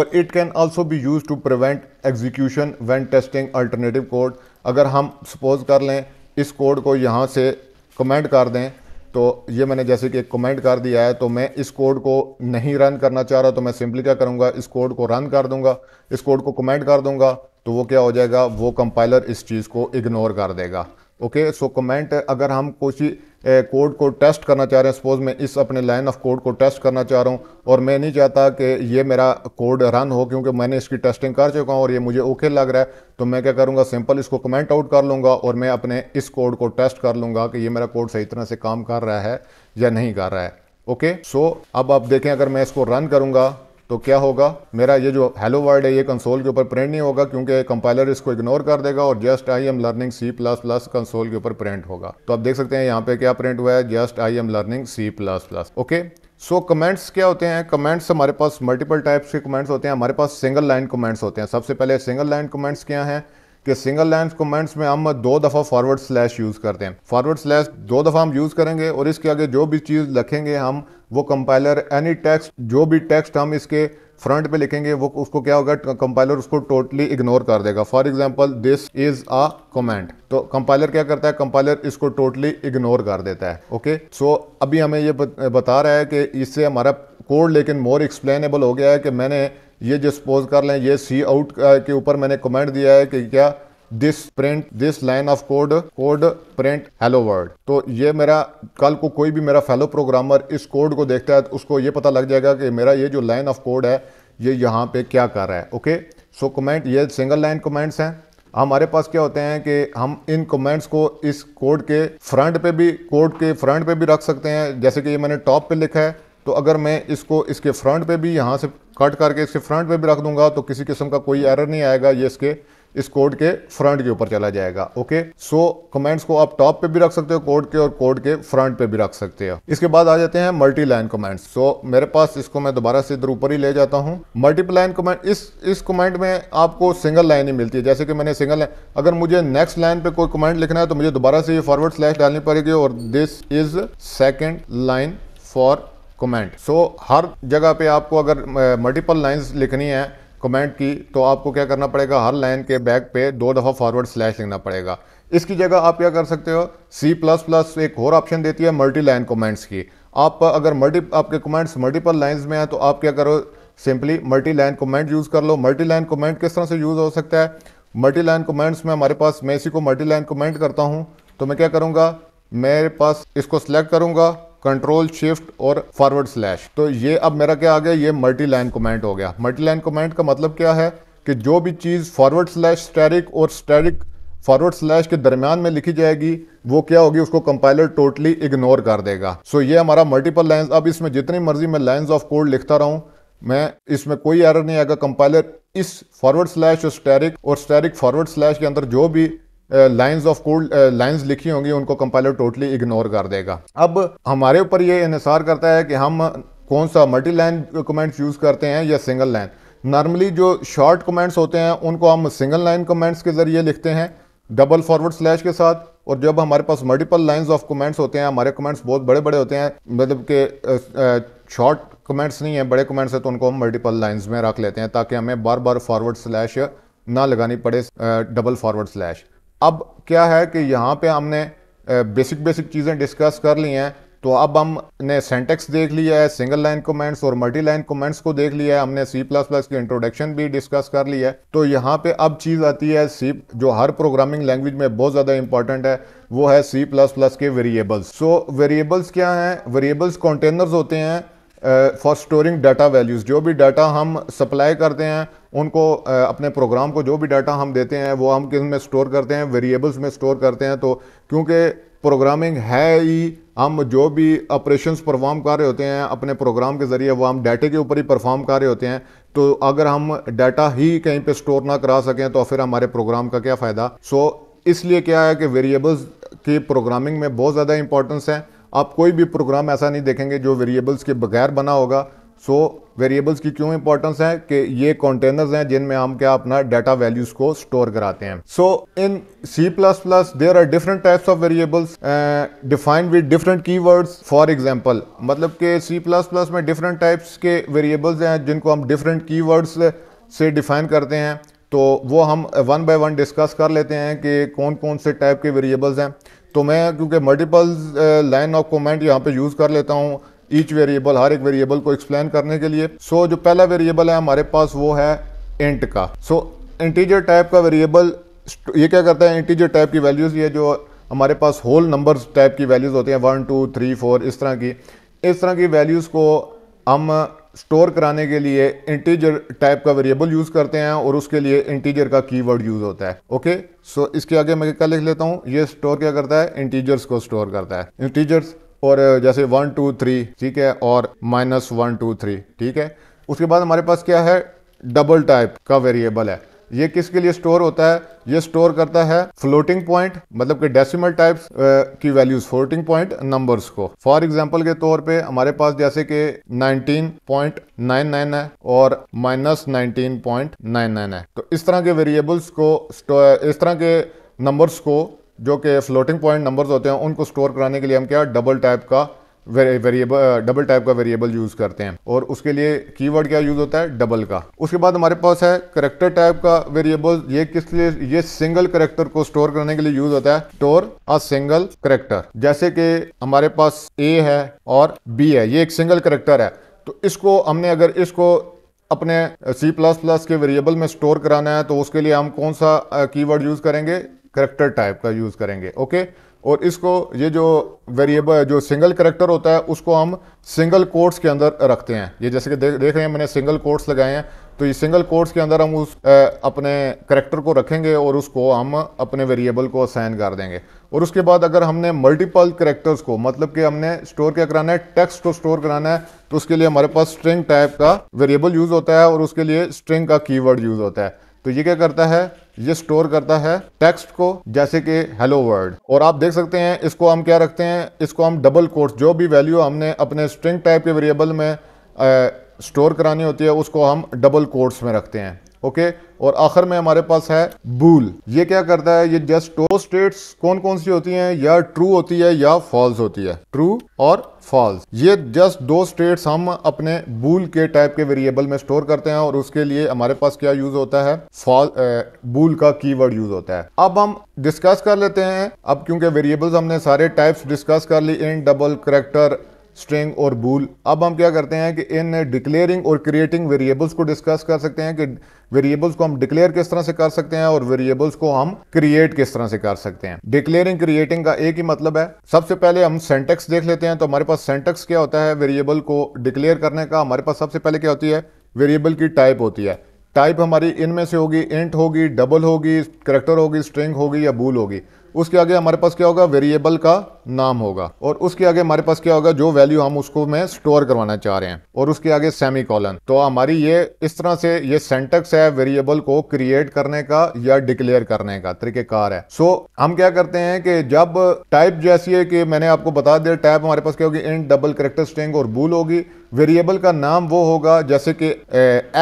और it can also be use to prevent execution when testing alternative code अगर हम सपोज कर लें इस कोड को यहाँ से कमेंट कर दें तो ये मैंने जैसे कि कमेंट कर दिया है तो मैं इस कोड को नहीं रन करना चाह रहा तो मैं सिंपली क्या करूँगा इस कोड को रन कर दूँगा इस कोड को कमेंट कर दूँगा तो वो क्या हो जाएगा वो कंपाइलर इस चीज़ को इग्नोर कर देगा ओके सो कमेंट अगर हम कुछ कोड को टेस्ट करना चाह रहे हैं सपोज मैं इस अपने लाइन ऑफ कोड को टेस्ट करना चाह रहा हूँ और मैं नहीं चाहता कि ये मेरा कोड रन हो क्योंकि मैंने इसकी टेस्टिंग कर चुका हूँ और ये मुझे ओके लग रहा है तो मैं क्या करूँगा सिंपल इसको कमेंट आउट कर लूँगा और मैं अपने इस कोड को टेस्ट कर लूँगा कि ये मेरा कोड सही तरह से काम कर रहा है या नहीं कर रहा है ओके सो अब आप देखें अगर मैं इसको रन करूँगा तो क्या होगा मेरा ये जो हेलो वर्ड है ये कंसोल के ऊपर प्रिंट नहीं होगा क्योंकि कंपाइलर इसको इग्नोर कर देगा और just I am learning C plus plus console के ऊपर प्रिंट होगा तो आप देख सकते हैं यहाँ पे क्या प्रिंट हुआ है just I am learning C plus plus okay so so, comments क्या होते हैं कमेंट्स हमारे पास मल्टीपल टाइप्स के कमेंट्स होते हैं हमारे पास सिंगल लाइन कमेंट्स होते हैं सबसे पहले सिंगल लाइन कमेंट्स क्या हैं कि सिंगल लाइन कमेंट्स में हम दो दफ़ा फॉरवर्ड स्लैश यूज़ करते हैं फॉरवर्ड स्लैश दो दफ़ा हम यूज़ करेंगे और इसके आगे जो भी चीज़ लिखेंगे हम वो कंपाइलर एनी टेक्स्ट जो भी टेक्स्ट हम इसके फ्रंट पे लिखेंगे वो उसको क्या होगा कंपाइलर उसको टोटली इग्नोर कर देगा for example this is a comment तो कंपाइलर क्या करता है कंपाइलर इसको टोटली इग्नोर कर देता है ओके okay? सो so, अभी हमें ये बता रहा है कि इससे हमारा कोड लेकिन मोर एक्सप्लेनेबल हो गया है कि मैंने ये जो सपोज कर लें ये सी आउट के ऊपर मैंने कमेंट दिया है कि क्या this print this line of code code print hello word तो ये मेरा कल को कोई भी मेरा फेलो प्रोग्रामर इस कोड को देखता है तो उसको ये पता लग जाएगा कि मेरा ये जो लाइन ऑफ कोड है ये यहाँ पे क्या कर रहा है ओके सो कमेंट ये सिंगल लाइन कमेंट्स हैं हमारे पास क्या होते हैं कि हम इन कमेंट्स को इस कोड के फ्रंट पे भी कोड के फ्रंट पे भी रख सकते हैं जैसे कि ये मैंने टॉप पे लिखा है तो अगर मैं इसको इसके फ्रंट पे भी यहाँ से कट करके इसके फ्रंट पे भी रख दूंगा तो किसी किस्म का कोई एरर नहीं आएगा ये इसके इस कोड के फ्रंट के ऊपर चला जाएगा ओके सो कमेंट्स को आप टॉप पे भी रख सकते हो कोड के और कोड के फ्रंट पे भी रख सकते हो इसके बाद आ जाते हैं मल्टी लाइन कमेंट्स सो मेरे पास इसको मैं दोबारा से इधर ऊपर ही ले जाता हूँ मल्टीपल लाइन कमेंट इस इस कमेंट में आपको सिंगल लाइन ही मिलती है जैसे कि मैंने सिंगल लाइन अगर मुझे नेक्स्ट लाइन पे कोई कमेंट लिखना है तो मुझे दोबारा से ये फॉरवर्ड स्लैश डालनी पड़ेगी और this is second line for comment so so, हर जगह पे आपको अगर मल्टीपल लाइंस लिखनी है कमेंट की तो आपको क्या करना पड़ेगा हर लाइन के बैक पे दो दफ़ा फॉरवर्ड स्लैश लिखना पड़ेगा इसकी जगह आप क्या कर सकते हो सी प्लस प्लस एक और ऑप्शन देती है मल्टी लाइन कमेंट्स की आप अगर मल्टी आपके कमेंट्स मल्टीपल लाइन्स में हैं तो आप क्या करो simply multi line comment use कर लो मल्टी लाइन कमेंट किस तरह से यूज़ हो सकता है मल्टी लाइन कमेंट्स में हमारे पास मैं इसी को मल्टी लाइन कमेंट करता हूँ तो मैं क्या करूँगा मेरे पास इसको सेलेक्ट करूँगा कंट्रोल शिफ्ट और फॉरवर्ड स्लैश तो ये अब मेरा क्या आ गया ये मल्टी लाइन कमेंट हो गया मल्टी लाइन कमेंट का मतलब क्या है कि जो भी चीज़ फॉरवर्ड स्लैश स्टेरिक और स्टेरिक फॉरवर्ड स्लैश के दरमियान में लिखी जाएगी वो क्या होगी उसको कंपाइलर टोटली इग्नोर कर देगा सो so ये हमारा मल्टीपल लाइन अब इसमें जितनी मर्जी मैं लाइन्स ऑफ कोड लिखता रहूँ मैं इसमें कोई एरर नहीं आएगा कंपाइलर इस फॉरवर्ड स्लैश और स्टेरिक और स्टेरिक फॉरवर्ड स्लैश के अंदर जो भी लाइंस ऑफ कोड लाइंस लिखी होंगी उनको कंपाइलर टोटली इग्नोर कर देगा अब हमारे ऊपर ये इंसार करता है कि हम कौन सा मल्टी लाइन कमेंट्स यूज़ करते हैं या सिंगल लाइन नॉर्मली जो शॉर्ट कमेंट्स होते हैं उनको हम सिंगल लाइन कमेंट्स के ज़रिए लिखते हैं डबल फॉरवर्ड स्लैश के साथ और जब हमारे पास मल्टीपल लाइंस ऑफ कमेंट्स होते हैं हमारे कमेंट्स बहुत बड़े बड़े होते हैं मतलब के शॉर्ट कमेंट्स नहीं है बड़े कमेंट्स हैं तो उनको हम मल्टीपल लाइंस में रख लेते हैं ताकि हमें बार बार फॉरवर्ड स्लैश ना लगानी पड़े डबल फॉरवर्ड स्लैश अब क्या है कि यहाँ पे हमने बेसिक बेसिक चीज़ें डिस्कस कर ली हैं तो अब हमने सेंटेक्स देख लिया है सिंगल लाइन कमेंट्स और मल्टी लाइन कमेंट्स को देख लिया है हमने सी प्लस प्लस की इंट्रोडक्शन भी डिस्कस कर लिया है तो यहाँ पे अब चीज़ आती है सी जो हर प्रोग्रामिंग लैंग्वेज में बहुत ज़्यादा इंपॉर्टेंट है वो है सी प्लस प्लस के वेरिएबल्स सो वेरिएबल्स क्या हैं वेरिएबल्स कॉन्टेनर्स होते हैं फॉर स्टोरिंग डाटा वैल्यूज़ जो भी डाटा हम सप्लाई करते हैं उनको uh, अपने प्रोग्राम को जो भी डाटा हम देते हैं वो हम किस में स्टोर करते हैं वेरिएबल्स में स्टोर करते हैं तो क्योंकि प्रोग्रामिंग है ही हम जो भी ऑपरेशन परफॉर्म कर रहे होते हैं अपने प्रोग्राम के ज़रिए वो हम डाटे के ऊपर ही परफॉर्म कर रहे होते हैं तो अगर हम डाटा ही कहीं पे स्टोर ना करा सकें तो फिर हमारे प्रोग्राम का क्या फ़ायदा सो so, इसलिए क्या है कि वेरिएबल्स की प्रोग्रामिंग में बहुत ज़्यादा इंपॉर्टेंस है आप कोई भी प्रोग्राम ऐसा नहीं देखेंगे जो वेरिएबल्स के बगैर बना होगा सो so, वेरिएबल्स की क्यों इंपॉर्टेंस है कि ये कंटेनर्स हैं जिनमें हम क्या अपना डाटा वैल्यूज को स्टोर कराते हैं so in C plus plus there are different types of variables defined with different keywords for example मतलब कि सी प्लस प्लस में डिफरेंट टाइप्स के वेरिएबल्स हैं जिनको हम डिफरेंट की से डिफाइन करते हैं तो वो हम वन बाय वन डिस्कस कर लेते हैं कि कौन कौन से टाइप के वेरिएबल्स हैं तो मैं क्योंकि मल्टीपल्स लाइन ऑफ कमेंट यहाँ पे यूज़ कर लेता हूँ ईच वेरिएबल हर एक वेरिएबल को एक्सप्लेन करने के लिए सो so, जो पहला वेरिएबल है हमारे पास वो है इंट का सो इंटीजर टाइप का वेरिएबल ये क्या करता है इंटीजर टाइप की वैल्यूज़ ये जो हमारे पास होल नंबर टाइप की वैल्यूज़ होती हैं वन टू थ्री फोर इस तरह की इस तरह की वैल्यूज़ को हम स्टोर कराने के लिए इंटीजर टाइप का वेरिएबल यूज़ करते हैं और उसके लिए इंटीजर का कीवर्ड यूज़ होता है ओके सो so, इसके आगे मैं क्या लिख लेता हूँ ये स्टोर क्या करता है इंटीजर्स को स्टोर करता है इंटीजर्स और जैसे वन टू थ्री ठीक है और माइनस वन टू थ्री ठीक है उसके बाद हमारे पास क्या है डबल टाइप का वेरिएबल है ये किसके लिए स्टोर होता है ये स्टोर करता है फ्लोटिंग पॉइंट मतलब कि डेसिमल टाइप्स की वैल्यूज फ्लोटिंग पॉइंट नंबर्स को फॉर एग्जांपल के तौर पे हमारे पास जैसे कि 19.99 है और माइनस नाइनटीन है तो इस तरह के वेरिएबल्स को इस तरह के नंबर्स को जो कि फ्लोटिंग पॉइंट नंबर्स होते हैं उनको स्टोर कराने के लिए हम क्या डबल टाइप का वेरिएबल डबल टाइप का वेरिएबल यूज करते हैं और उसके लिए कीवर्ड क्या यूज होता है डबल का उसके बाद हमारे पास है करेक्टर टाइप का वेरिएबल ये किस लिए ये सिंगल करेक्टर को स्टोर करने के लिए यूज होता है स्टोर अ सिंगल करेक्टर जैसे कि हमारे पास ए है और बी है ये एक सिंगल करेक्टर है तो इसको हमने अगर इसको अपने C++ के वेरिएबल में स्टोर कराना है तो उसके लिए हम कौन सा कीवर्ड uh, यूज करेंगे करेक्टर टाइप का यूज करेंगे ओके और इसको ये जो वेरिएबल जो सिंगल करेक्टर होता है उसको हम सिंगल कोर्ट्स के अंदर रखते हैं ये जैसे कि दे, देख रहे हैं मैंने सिंगल कोर्ट्स लगाए हैं तो ये सिंगल कोर्ट्स के अंदर हम उस आ, अपने करेक्टर को रखेंगे और उसको हम अपने वेरिएबल को असाइन कर देंगे और उसके बाद अगर हमने मल्टीपल करेक्टर्स को मतलब कि हमने स्टोर क्या कराना है टेक्स्ट को स्टोर कराना है तो उसके लिए हमारे पास स्ट्रिंग टाइप का वेरिएबल यूज़ होता है और उसके लिए स्ट्रिंग का कीवर्ड यूज़ होता है तो ये क्या करता है ये स्टोर करता है टेक्स्ट को जैसे कि हेलो वर्ड और आप देख सकते हैं इसको हम क्या रखते हैं इसको हम डबल कोर्स जो भी वैल्यू हमने अपने स्ट्रिंग टाइप के वेरिएबल में स्टोर करानी होती है उसको हम डबल कोर्स में रखते हैं ओके और आखिर में हमारे पास है बूल ये क्या करता है ये जस्ट टो स्टेट्स कौन कौन सी होती हैं या ट्रू होती है या फॉल्स होती है ट्रू और फॉल्स ये जस्ट दो स्टेट्स हम अपने बूल के टाइप के वेरिएबल में स्टोर करते हैं और उसके लिए हमारे पास क्या यूज होता है फॉल बूल का कीवर्ड यूज होता है अब हम डिस्कस कर लेते हैं अब क्योंकि वेरिएबल्स हमने सारे टाइप्स डिस्कस कर ली इन डबल करेक्टर स्ट्रिंग और बूल अब हम क्या करते हैं कि इन डिक्लेयरिंग और क्रिएटिंग वेरिएबल्स को डिस्कस कर सकते हैं कि वेरिएबल्स को हम डिक्लेयर किस तरह से कर सकते हैं और वेरिएबल्स को हम क्रिएट किस तरह से कर सकते हैं डिक्लेयरिंग क्रिएटिंग का एक ही मतलब है सबसे पहले हम सेंटेक्स देख लेते हैं तो हमारे पास सेंटेक्स क्या होता है वेरिएबल को डिक्लेयर करने का हमारे पास सबसे पहले क्या होती है वेरिएबल की टाइप होती है टाइप हमारी इनमें से होगी इंट होगी डबल होगी करेक्टर होगी स्ट्रिंग होगी या बूल होगी उसके आगे हमारे पास क्या होगा वेरिएबल का नाम होगा और उसके आगे हमारे पास क्या होगा जो वैल्यू हम उसको में स्टोर करवाना चाह रहे हैं और उसके आगे सेमी कॉलन तो हमारी ये इस तरह से ये सेंटेक्स है वेरिएबल को क्रिएट करने का या डिक्लेयर करने का तरीकेकार है सो so, हम क्या करते हैं कि जब टाइप जैसी है कि मैंने आपको बता दिया टाइप हमारे पास क्या होगी इन डबल करेक्टर स्टेंग और बूल होगी वेरिएबल का नाम वो होगा जैसे कि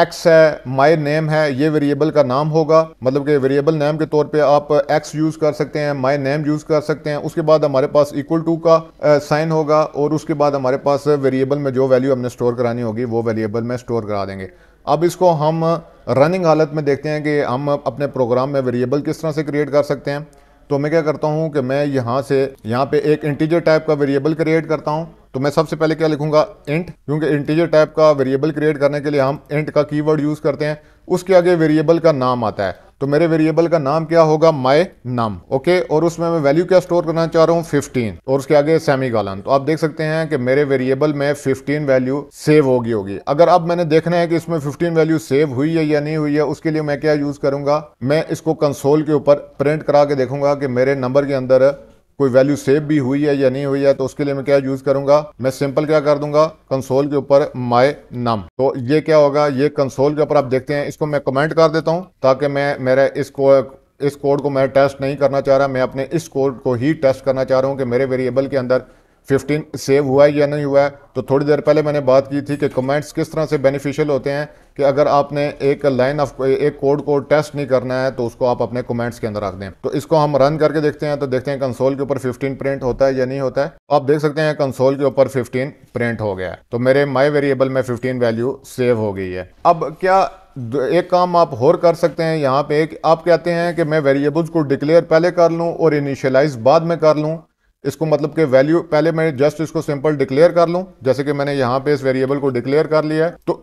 एक्स है माय नेम है ये वेरिएबल का नाम होगा मतलब कि वेरिएबल नेम के तौर पे आप एक्स यूज़ कर सकते हैं माय नेम यूज़ कर सकते हैं उसके बाद हमारे पास इक्वल टू का साइन होगा और उसके बाद हमारे पास वेरिएबल में जो वैल्यू हमने स्टोर करानी होगी वो वेरिएबल में स्टोर करा देंगे अब इसको हम रनिंग हालत में देखते हैं कि हम अपने प्रोग्राम में वेरिएबल किस तरह से क्रिएट कर सकते हैं तो मैं क्या करता हूँ कि मैं यहाँ से यहाँ पे एक इंटीजर टाइप का वेरिएबल क्रिएट करता हूँ तो मैं सबसे पहले क्या लिखूंगा इंट क्योंकि इंटीजर टाइप का वेरिएबल क्रिएट करने के लिए हम इंट का कीवर्ड यूज करते हैं उसके आगे वेरिएबल का नाम आता है तो मेरे वेरिएबल का नाम क्या होगा माई नाम ओके और उसमें मैं वैल्यू क्या स्टोर करना चाह रहा हूँ फिफ्टीन और उसके आगे सेमी गालन तो आप देख सकते हैं कि मेरे वेरिएबल में फिफ्टीन वैल्यू सेव होगी होगी अगर अब मैंने देखना है कि इसमें फिफ्टीन वैल्यू सेव हुई है या नहीं हुई है उसके लिए मैं क्या यूज करूंगा मैं इसको कंसोल के ऊपर प्रिंट करा के देखूंगा कि मेरे नंबर के अंदर कोई वैल्यू सेव भी हुई है या नहीं हुई है तो उसके लिए मैं क्या यूज़ करूंगा मैं सिंपल क्या कर दूंगा कंसोल के ऊपर माई नम तो ये क्या होगा ये कंसोल के ऊपर आप देखते हैं इसको मैं कमेंट कर देता हूं ताकि मैं मेरा इसको इस कोड को मैं टेस्ट नहीं करना चाह रहा मैं अपने इस कोड को ही टेस्ट करना चाह रहा हूँ कि मेरे वेरिएबल के अंदर फिफ्टीन सेव हुआ है या नहीं हुआ है तो थोड़ी देर पहले मैंने बात की थी कि कमेंट्स किस तरह से बेनिफिशियल होते हैं कि अगर आपने एक लाइन ऑफ एक कोड को टेस्ट नहीं करना है तो उसको आप अपने कमेंट्स के अंदर रख दें तो इसको हम रन करके देखते हैं तो देखते हैं कंसोल के ऊपर 15 प्रिंट होता है या नहीं होता है आप देख सकते हैं कंसोल के ऊपर 15 प्रिंट हो गया है तो मेरे माई वेरिएबल में 15 वैल्यू सेव हो गई है अब क्या एक काम आप और कर सकते हैं यहाँ पे एक आप कहते हैं कि मैं वेरिएबल्स को डिक्लेयर पहले कर लूँ और इनिशियलाइज बाद में कर लूँ इसको मतलब कि वैल्यू पहले मैं जस्ट इसको सिंपल डिक्लेयर कर लूं जैसे कि मैंने यहां पे इस वेरिएबल को डिक्लेयर कर लिया है तो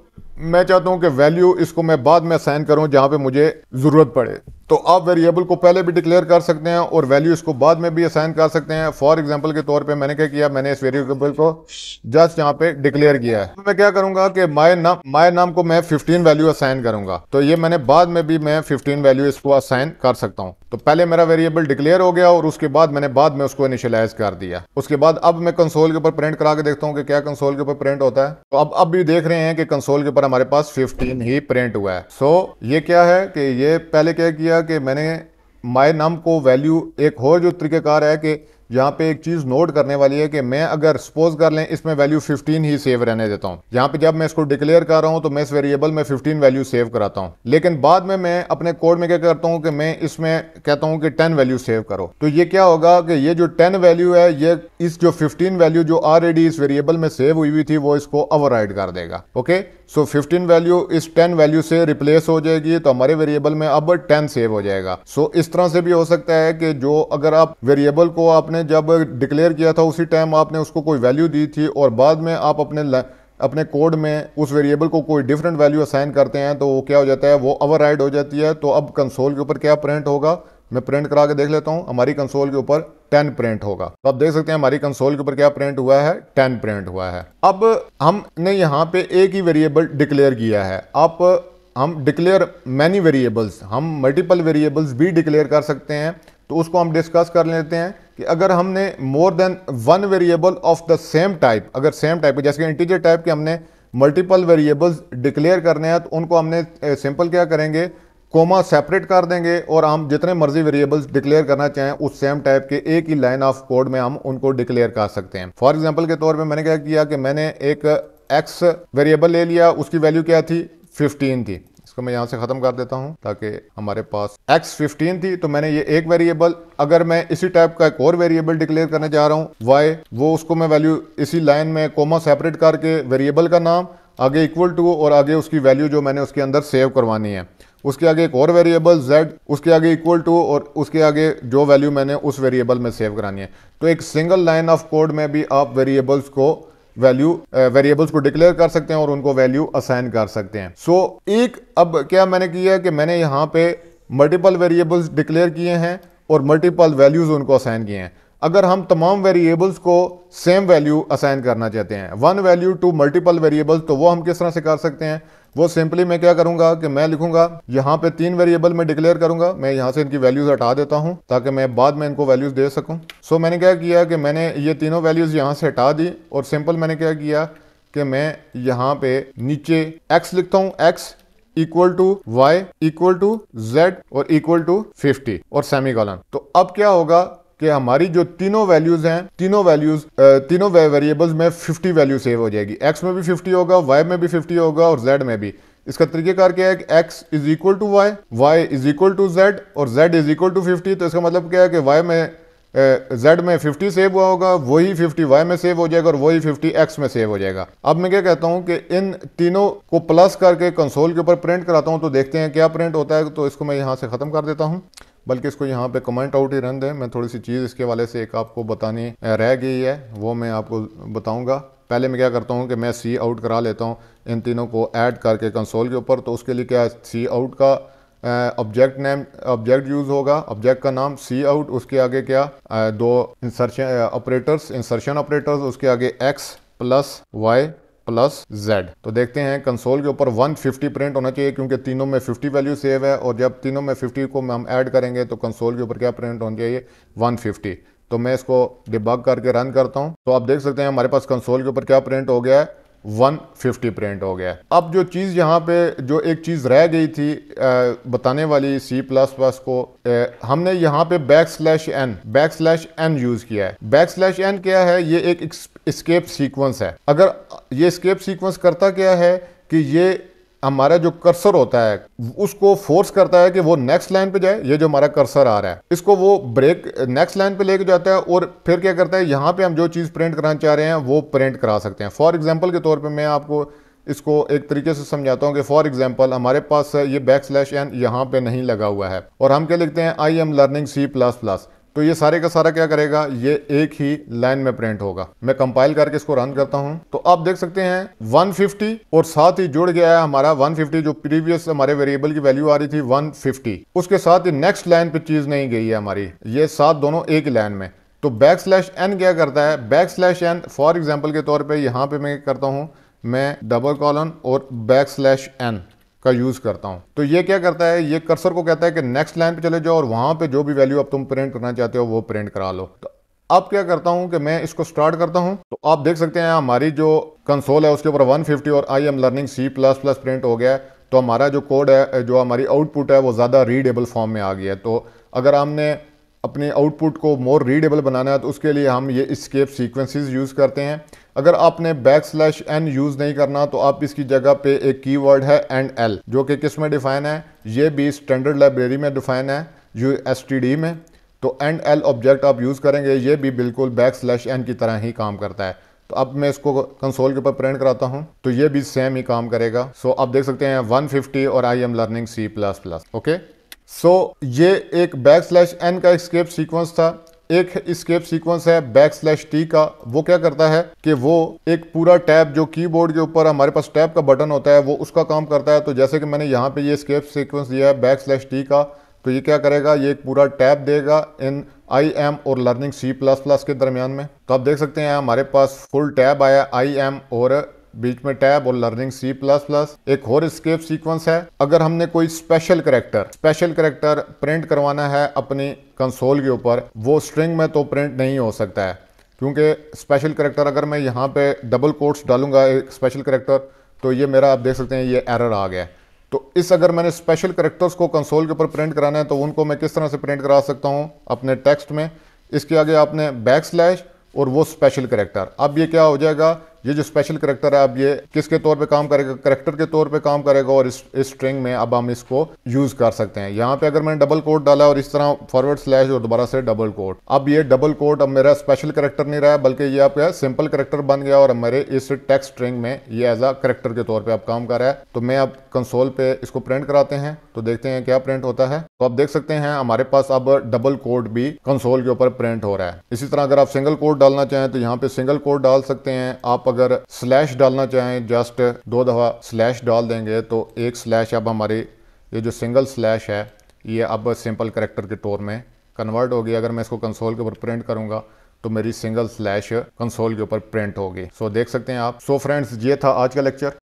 मैं चाहता हूं कि वैल्यू इसको मैं बाद में असाइन करूं जहां पे मुझे ज़रूरत पड़े तो आप वेरिएबल को पहले भी डिक्लेयर कर सकते हैं और वैल्यू इसको बाद में भी असाइन कर सकते हैं फॉर एग्जांपल के तौर पे मैंने क्या किया मैंने इस वेरिएबल को जस्ट यहां पे डिक्लेयर किया है तो मैं क्या करूंगा कि माय नाम माय नाम को मैं 15 वैल्यू असाइन करूंगा तो ये मैंने बाद में भी मैं फिफ्टीन वैल्यू इसको असाइन कर सकता हूँ तो पहले मेरा वेरिएबल डिक्लेयर हो गया और उसके बाद मैंने बाद में उसको इनिशियलाइज कर दिया उसके बाद अब मैं कंसोल के ऊपर प्रिंट करा के देखता हूँ कि क्या कंसोल के ऊपर प्रिंट होता है तो अब अब भी देख रहे हैं कि कंसोल के ऊपर हमारे पास 15 ही प्रिंट हुआ है सो so, ये क्या है कि ये पहले क्या किया कि मैंने माय नम को वैल्यू एक और जो तरीक़ेकार है कि यहाँ पे एक चीज़ नोट करने वाली है कि मैं अगर सपोज कर लें इसमें वैल्यू 15 ही सेव रहने देता हूँ यहाँ पे जब मैं इसको डिक्लेयर कर रहा हूँ तो मैं इस वेरिएबल में 15 वैल्यू सेव कराता हूँ लेकिन बाद में मैं अपने कोड में क्या करता हूँ कि मैं इसमें कहता हूँ कि 10 वैल्यू सेव करो तो ये क्या होगा कि ये जो टेन वैल्यू है ये इस जो फिफ्टीन वैल्यू जो ऑलरेडी इस वेरिएबल में सेव हुई हुई थी वो इसको ओवर कर देगा ओके सो फिफ्टीन वैल्यू इस टेन वैल्यू से रिप्लेस हो जाएगी तो हमारे वेरिएबल में अब टेन सेव हो जाएगा सो so, इस तरह से भी हो सकता है कि जो अगर आप वेरिएबल को आपने जब डिक्लेयर किया था उसी टाइम आपने उसको कोई वैल्यू दी थी और बाद में आप अपने अपने कोड में उस वेरिएबल को कोई डिफरेंट वैल्यू असाइन करते हैं तो वो क्या हो जाता है वो ओवर हो जाती है तो अब कंसोल के ऊपर क्या प्रिंट होगा मैं प्रिंट करा के देख लेता हूँ हमारी कंसोल के ऊपर टेन प्रिंट होगा तो आप देख सकते हैं हमारी कंसोल के ऊपर क्या प्रिंट हुआ है टेन प्रिंट हुआ है अब हमने यहाँ पे एक ही वेरिएबल डिक्लेयर किया है आप हम डिक्लेयर मैनी वेरिएबल्स हम मल्टीपल वेरिएबल्स भी डिक्लेयर कर सकते हैं तो उसको हम डिस्कस कर लेते हैं कि अगर हमने more than one variable of the same type अगर सेम टाइप जैसे इंटीजर टाइप के हमने मल्टीपल वेरिएबल्स डिक्लेयर करने हैं तो उनको हमने सिंपल क्या करेंगे कोमा सेपरेट कर देंगे और हम जितने मर्जी वेरिएबल्स डिक्लेयर करना चाहें उस सेम टाइप के एक ही लाइन ऑफ कोड में हम उनको डिक्लेयर कर सकते हैं फॉर एग्जाम्पल के तौर पर मैंने क्या किया कि मैंने एक एक्स वेरिएबल ले लिया उसकी वैल्यू क्या थी फिफ्टीन थी इसको मैं यहां से ख़त्म कर देता हूं ताकि हमारे पास एक्स फिफ्टीन थी तो मैंने ये एक वेरिएबल अगर मैं इसी टाइप का एक और वेरिएबल डिक्लेयर करने चाह रहा हूँ वाई वो उसको मैं वैल्यू इसी लाइन में कोमा सेपरेट करके वेरिएबल का नाम आगे इक्वल टू और आगे उसकी वैल्यू जो मैंने उसके अंदर सेव करवानी है उसके आगे एक और वेरिएबल z उसके आगे इक्वल टू और उसके आगे जो वैल्यू मैंने उस वेरिएबल में सेव करानी है तो एक सिंगल लाइन ऑफ कोड में भी आप वेरिएबल्स को वैल्यू वेरिएबल्स को डिक्लेयर कर सकते हैं और उनको वैल्यू असाइन कर सकते हैं सो so, एक अब क्या मैंने किया है कि मैंने यहाँ पे मल्टीपल वेरिएबल्स डिक्लेयर किए हैं और मल्टीपल वैल्यूज़ उनको असाइन किए हैं अगर हम तमाम वेरिएबल्स को सेम वैल्यू असाइन करना चाहते हैं one value to multiple variables तो वो हम किस तरह से कर सकते हैं वो सिंपली मैं क्या करूंगा कि मैं लिखूंगा यहाँ पे तीन वेरिएबल मैं डिक्लेयर करूंगा मैं यहाँ से इनकी वैल्यूज हटा देता हूँ ताकि मैं बाद में इनको वैल्यूज दे सकूँ सो so, मैंने क्या किया कि मैंने ये तीनों वैल्यूज यहाँ से हटा दी और सिंपल मैंने क्या किया कि मैं यहाँ पे नीचे एक्स लिखता हूँ x equal to y equal to z और इक्वल टू फिफ्टी और सेमी तो अब क्या होगा कि हमारी जो तीनों वैल्यूज हैं तीनों वैल्यूज तीनों वेरिएबल्स में 50 वैल्यू सेव हो जाएगी एक्स में भी 50 होगा वाई में भी 50 होगा और जेड में भी इसका तरीकेकार क्या है कि x is equal to y y is equal to z और z is equal to fifty तो इसका मतलब क्या है कि वाई में z में 50 सेव हुआ होगा वही 50 y में सेव हो जाएगा और वही 50 x में सेव हो जाएगा अब मैं क्या कहता हूँ कि इन तीनों को प्लस करके कंसोल के ऊपर प्रिंट कराता हूँ तो देखते हैं क्या प्रिंट होता है तो इसको मैं यहाँ से ख़त्म कर देता हूँ बल्कि इसको यहाँ पे कमेंट आउट ही रहने दें मैं थोड़ी सी चीज़ इसके वाले से एक आपको बतानी रह गई है वो मैं आपको बताऊँगा पहले मैं क्या करता हूँ कि मैं सी आउट करा लेता हूँ इन तीनों को ऐड करके कंसोल के ऊपर तो उसके लिए क्या सी आउट का ऑब्जेक्ट नेम ऑब्जेक्ट यूज़ होगा ऑब्जेक्ट का नाम सी आउट उसके आगे क्या आ, दो इंसर्शन ऑपरेटर्स इंसर्शन ऑपरेटर्स उसके आगे x plus y plus z तो देखते हैं कंसोल के ऊपर 150 प्रिंट होना चाहिए क्योंकि तीनों में 50 वैल्यू सेव है और जब तीनों में 50 को हम ऐड करेंगे तो कंसोल के ऊपर क्या प्रिंट होना चाहिए 150 तो मैं इसको डिबग करके रन करता हूं तो आप देख सकते हैं हमारे पास कंसोल के ऊपर क्या प्रिंट हो गया है 150 प्रिंट हो गया अब जो चीज़ यहाँ पे जो एक चीज़ रह गई थी बताने वाली सी प्लस प्लस को हमने यहाँ पे backslash n backslash n use किया है बैक स्लैश एन क्या है ये एक स्केप सीक्वेंस है अगर ये स्केप सीक्वेंस करता क्या है कि ये हमारा जो कर्सर होता है उसको फोर्स करता है कि वो नेक्स्ट लाइन पे जाए ये जो हमारा कर्सर आ रहा है इसको वो ब्रेक नेक्स्ट लाइन पे लेके जाता है और फिर क्या करता है यहाँ पे हम जो चीज़ प्रिंट कराना चाह रहे हैं वो प्रिंट करा सकते हैं फॉर एग्जाम्पल के तौर पर मैं आपको इसको एक तरीके से समझाता हूँ कि फॉर एग्जाम्पल हमारे पास ये बैक स्लैश एन यहाँ पर नहीं लगा हुआ है और हम क्या लिखते हैं I am learning C plus plus तो ये सारे का सारा क्या करेगा ये एक ही लाइन में प्रिंट होगा मैं कंपाइल करके इसको रन करता हूं तो आप देख सकते हैं 150 और साथ ही जुड़ गया है हमारा 150 जो प्रीवियस हमारे वेरिएबल की वैल्यू आ रही थी 150 उसके साथ ही नेक्स्ट लाइन पे चीज नहीं गई है हमारी ये साथ दोनों एक ही लाइन में तो बैक स्लैश एन क्या करता है backslash n for example के तौर पर यहाँ पे मैं करता हूँ मैं डबल कॉलन और बैक स्लैश एन का यूज़ करता हूँ तो ये क्या करता है ये कर्सर को कहता है कि नेक्स्ट लाइन पे चले जाओ और वहाँ पे जो भी वैल्यू अब तुम प्रिंट करना चाहते हो वो प्रिंट करा लो तो अब क्या करता हूँ कि मैं इसको स्टार्ट करता हूँ तो आप देख सकते हैं हमारी जो कंसोल है उसके ऊपर वन और I am learning C print हो गया है तो हमारा जो कोड है जो हमारी आउटपुट है वो ज़्यादा रीडेबल फॉर्म में आ गया है तो अगर हमने अपने आउटपुट को मोर रीडेबल बनाना है तो उसके लिए हम ये स्केप सीक्वेंसेस यूज़ करते हैं अगर आपने बैक स्लैश एन यूज़ नहीं करना तो आप इसकी जगह पे एक कीवर्ड है एंड एल जो कि किस में डिफाइन है ये भी स्टैंडर्ड लाइब्रेरी में डिफाइन है यू एस टी डी में तो एंड एल ऑब्जेक्ट आप यूज़ करेंगे ये भी बिल्कुल बैक स्लैश एन की तरह ही काम करता है तो अब मैं इसको कंसोल के ऊपर प्रिंट कराता हूँ तो ये भी सेम ही काम करेगा सो आप देख सकते हैं 150 और I am learning C plus plus okay so ये एक बैक स्लैश एन का स्केप सीक्वेंस था एक स्केप सीक्वेंस है बैक स्लैश टी का वो क्या करता है कि वो एक पूरा टैब जो कीबोर्ड के ऊपर हमारे पास टैब का बटन होता है वो उसका काम करता है तो जैसे कि मैंने यहाँ पे ये स्केप सीक्वेंस दिया है बैक स्लैश टी का तो ये क्या करेगा ये एक पूरा टैब देगा इन आई एम और लर्निंग सी प्लस प्लस के दरमियान में तो आप देख सकते हैं हमारे पास फुल टैब आया आई एम और बीच में टैब और लर्निंग सी प्लस प्लस एक और स्केप सीक्वेंस है अगर हमने कोई special character special character print करवाना है अपनी कंसोल के ऊपर वो स्ट्रिंग में तो प्रिंट नहीं हो सकता है क्योंकि स्पेशल करेक्टर अगर मैं यहाँ पे डबल कोट्स डालूंगा एक स्पेशल करेक्टर तो ये मेरा आप देख सकते हैं ये एरर आ गया तो इस अगर मैंने स्पेशल करेक्टर्स को कंसोल के ऊपर प्रिंट कराना है तो उनको मैं किस तरह से प्रिंट करा सकता हूँ अपने टेक्स्ट में इसके आगे आपने बैक स्लैश और वो स्पेशल करेक्टर अब ये क्या हो जाएगा ये जो स्पेशल करेक्टर है अब ये किसके तौर पे काम करेगा करेक्टर के तौर पे काम करेगा और इस इस स्ट्रिंग में अब हम इसको यूज कर सकते हैं यहाँ पे अगर मैंने डबल कोट डाला और इस तरह फॉरवर्ड स्लैश और दोबारा से डबल कोट अब ये डबल कोट अब मेरा स्पेशल करेक्टर नहीं रहा बल्कि ये आपका सिंपल करेक्टर बन गया और मेरे इस टेक्स स्ट्रिंग में ये एज अ करेक्टर के तौर पर अब काम कर रहा है तो मैं अब कंसोल पे इसको प्रिंट कराते हैं तो देखते हैं क्या प्रिंट होता है तो आप देख सकते हैं हमारे पास अब डबल कोट भी कंसोल के ऊपर प्रिंट हो रहा है इसी तरह अगर आप सिंगल कोट डालना चाहें तो यहाँ पे सिंगल कोट डाल सकते हैं आप अगर स्लैश डालना चाहें जस्ट दो दफ़ा स्लैश डाल देंगे तो एक स्लैश अब हमारी ये जो सिंगल स्लैश है ये अब सिंपल करेक्टर के तौर में कन्वर्ट होगी अगर मैं इसको कंसोल के ऊपर प्रिंट करूँगा तो मेरी सिंगल स्लैश कंसोल के ऊपर प्रिंट होगी सो so, देख सकते हैं आप सो so, फ्रेंड्स ये था आज का लेक्चर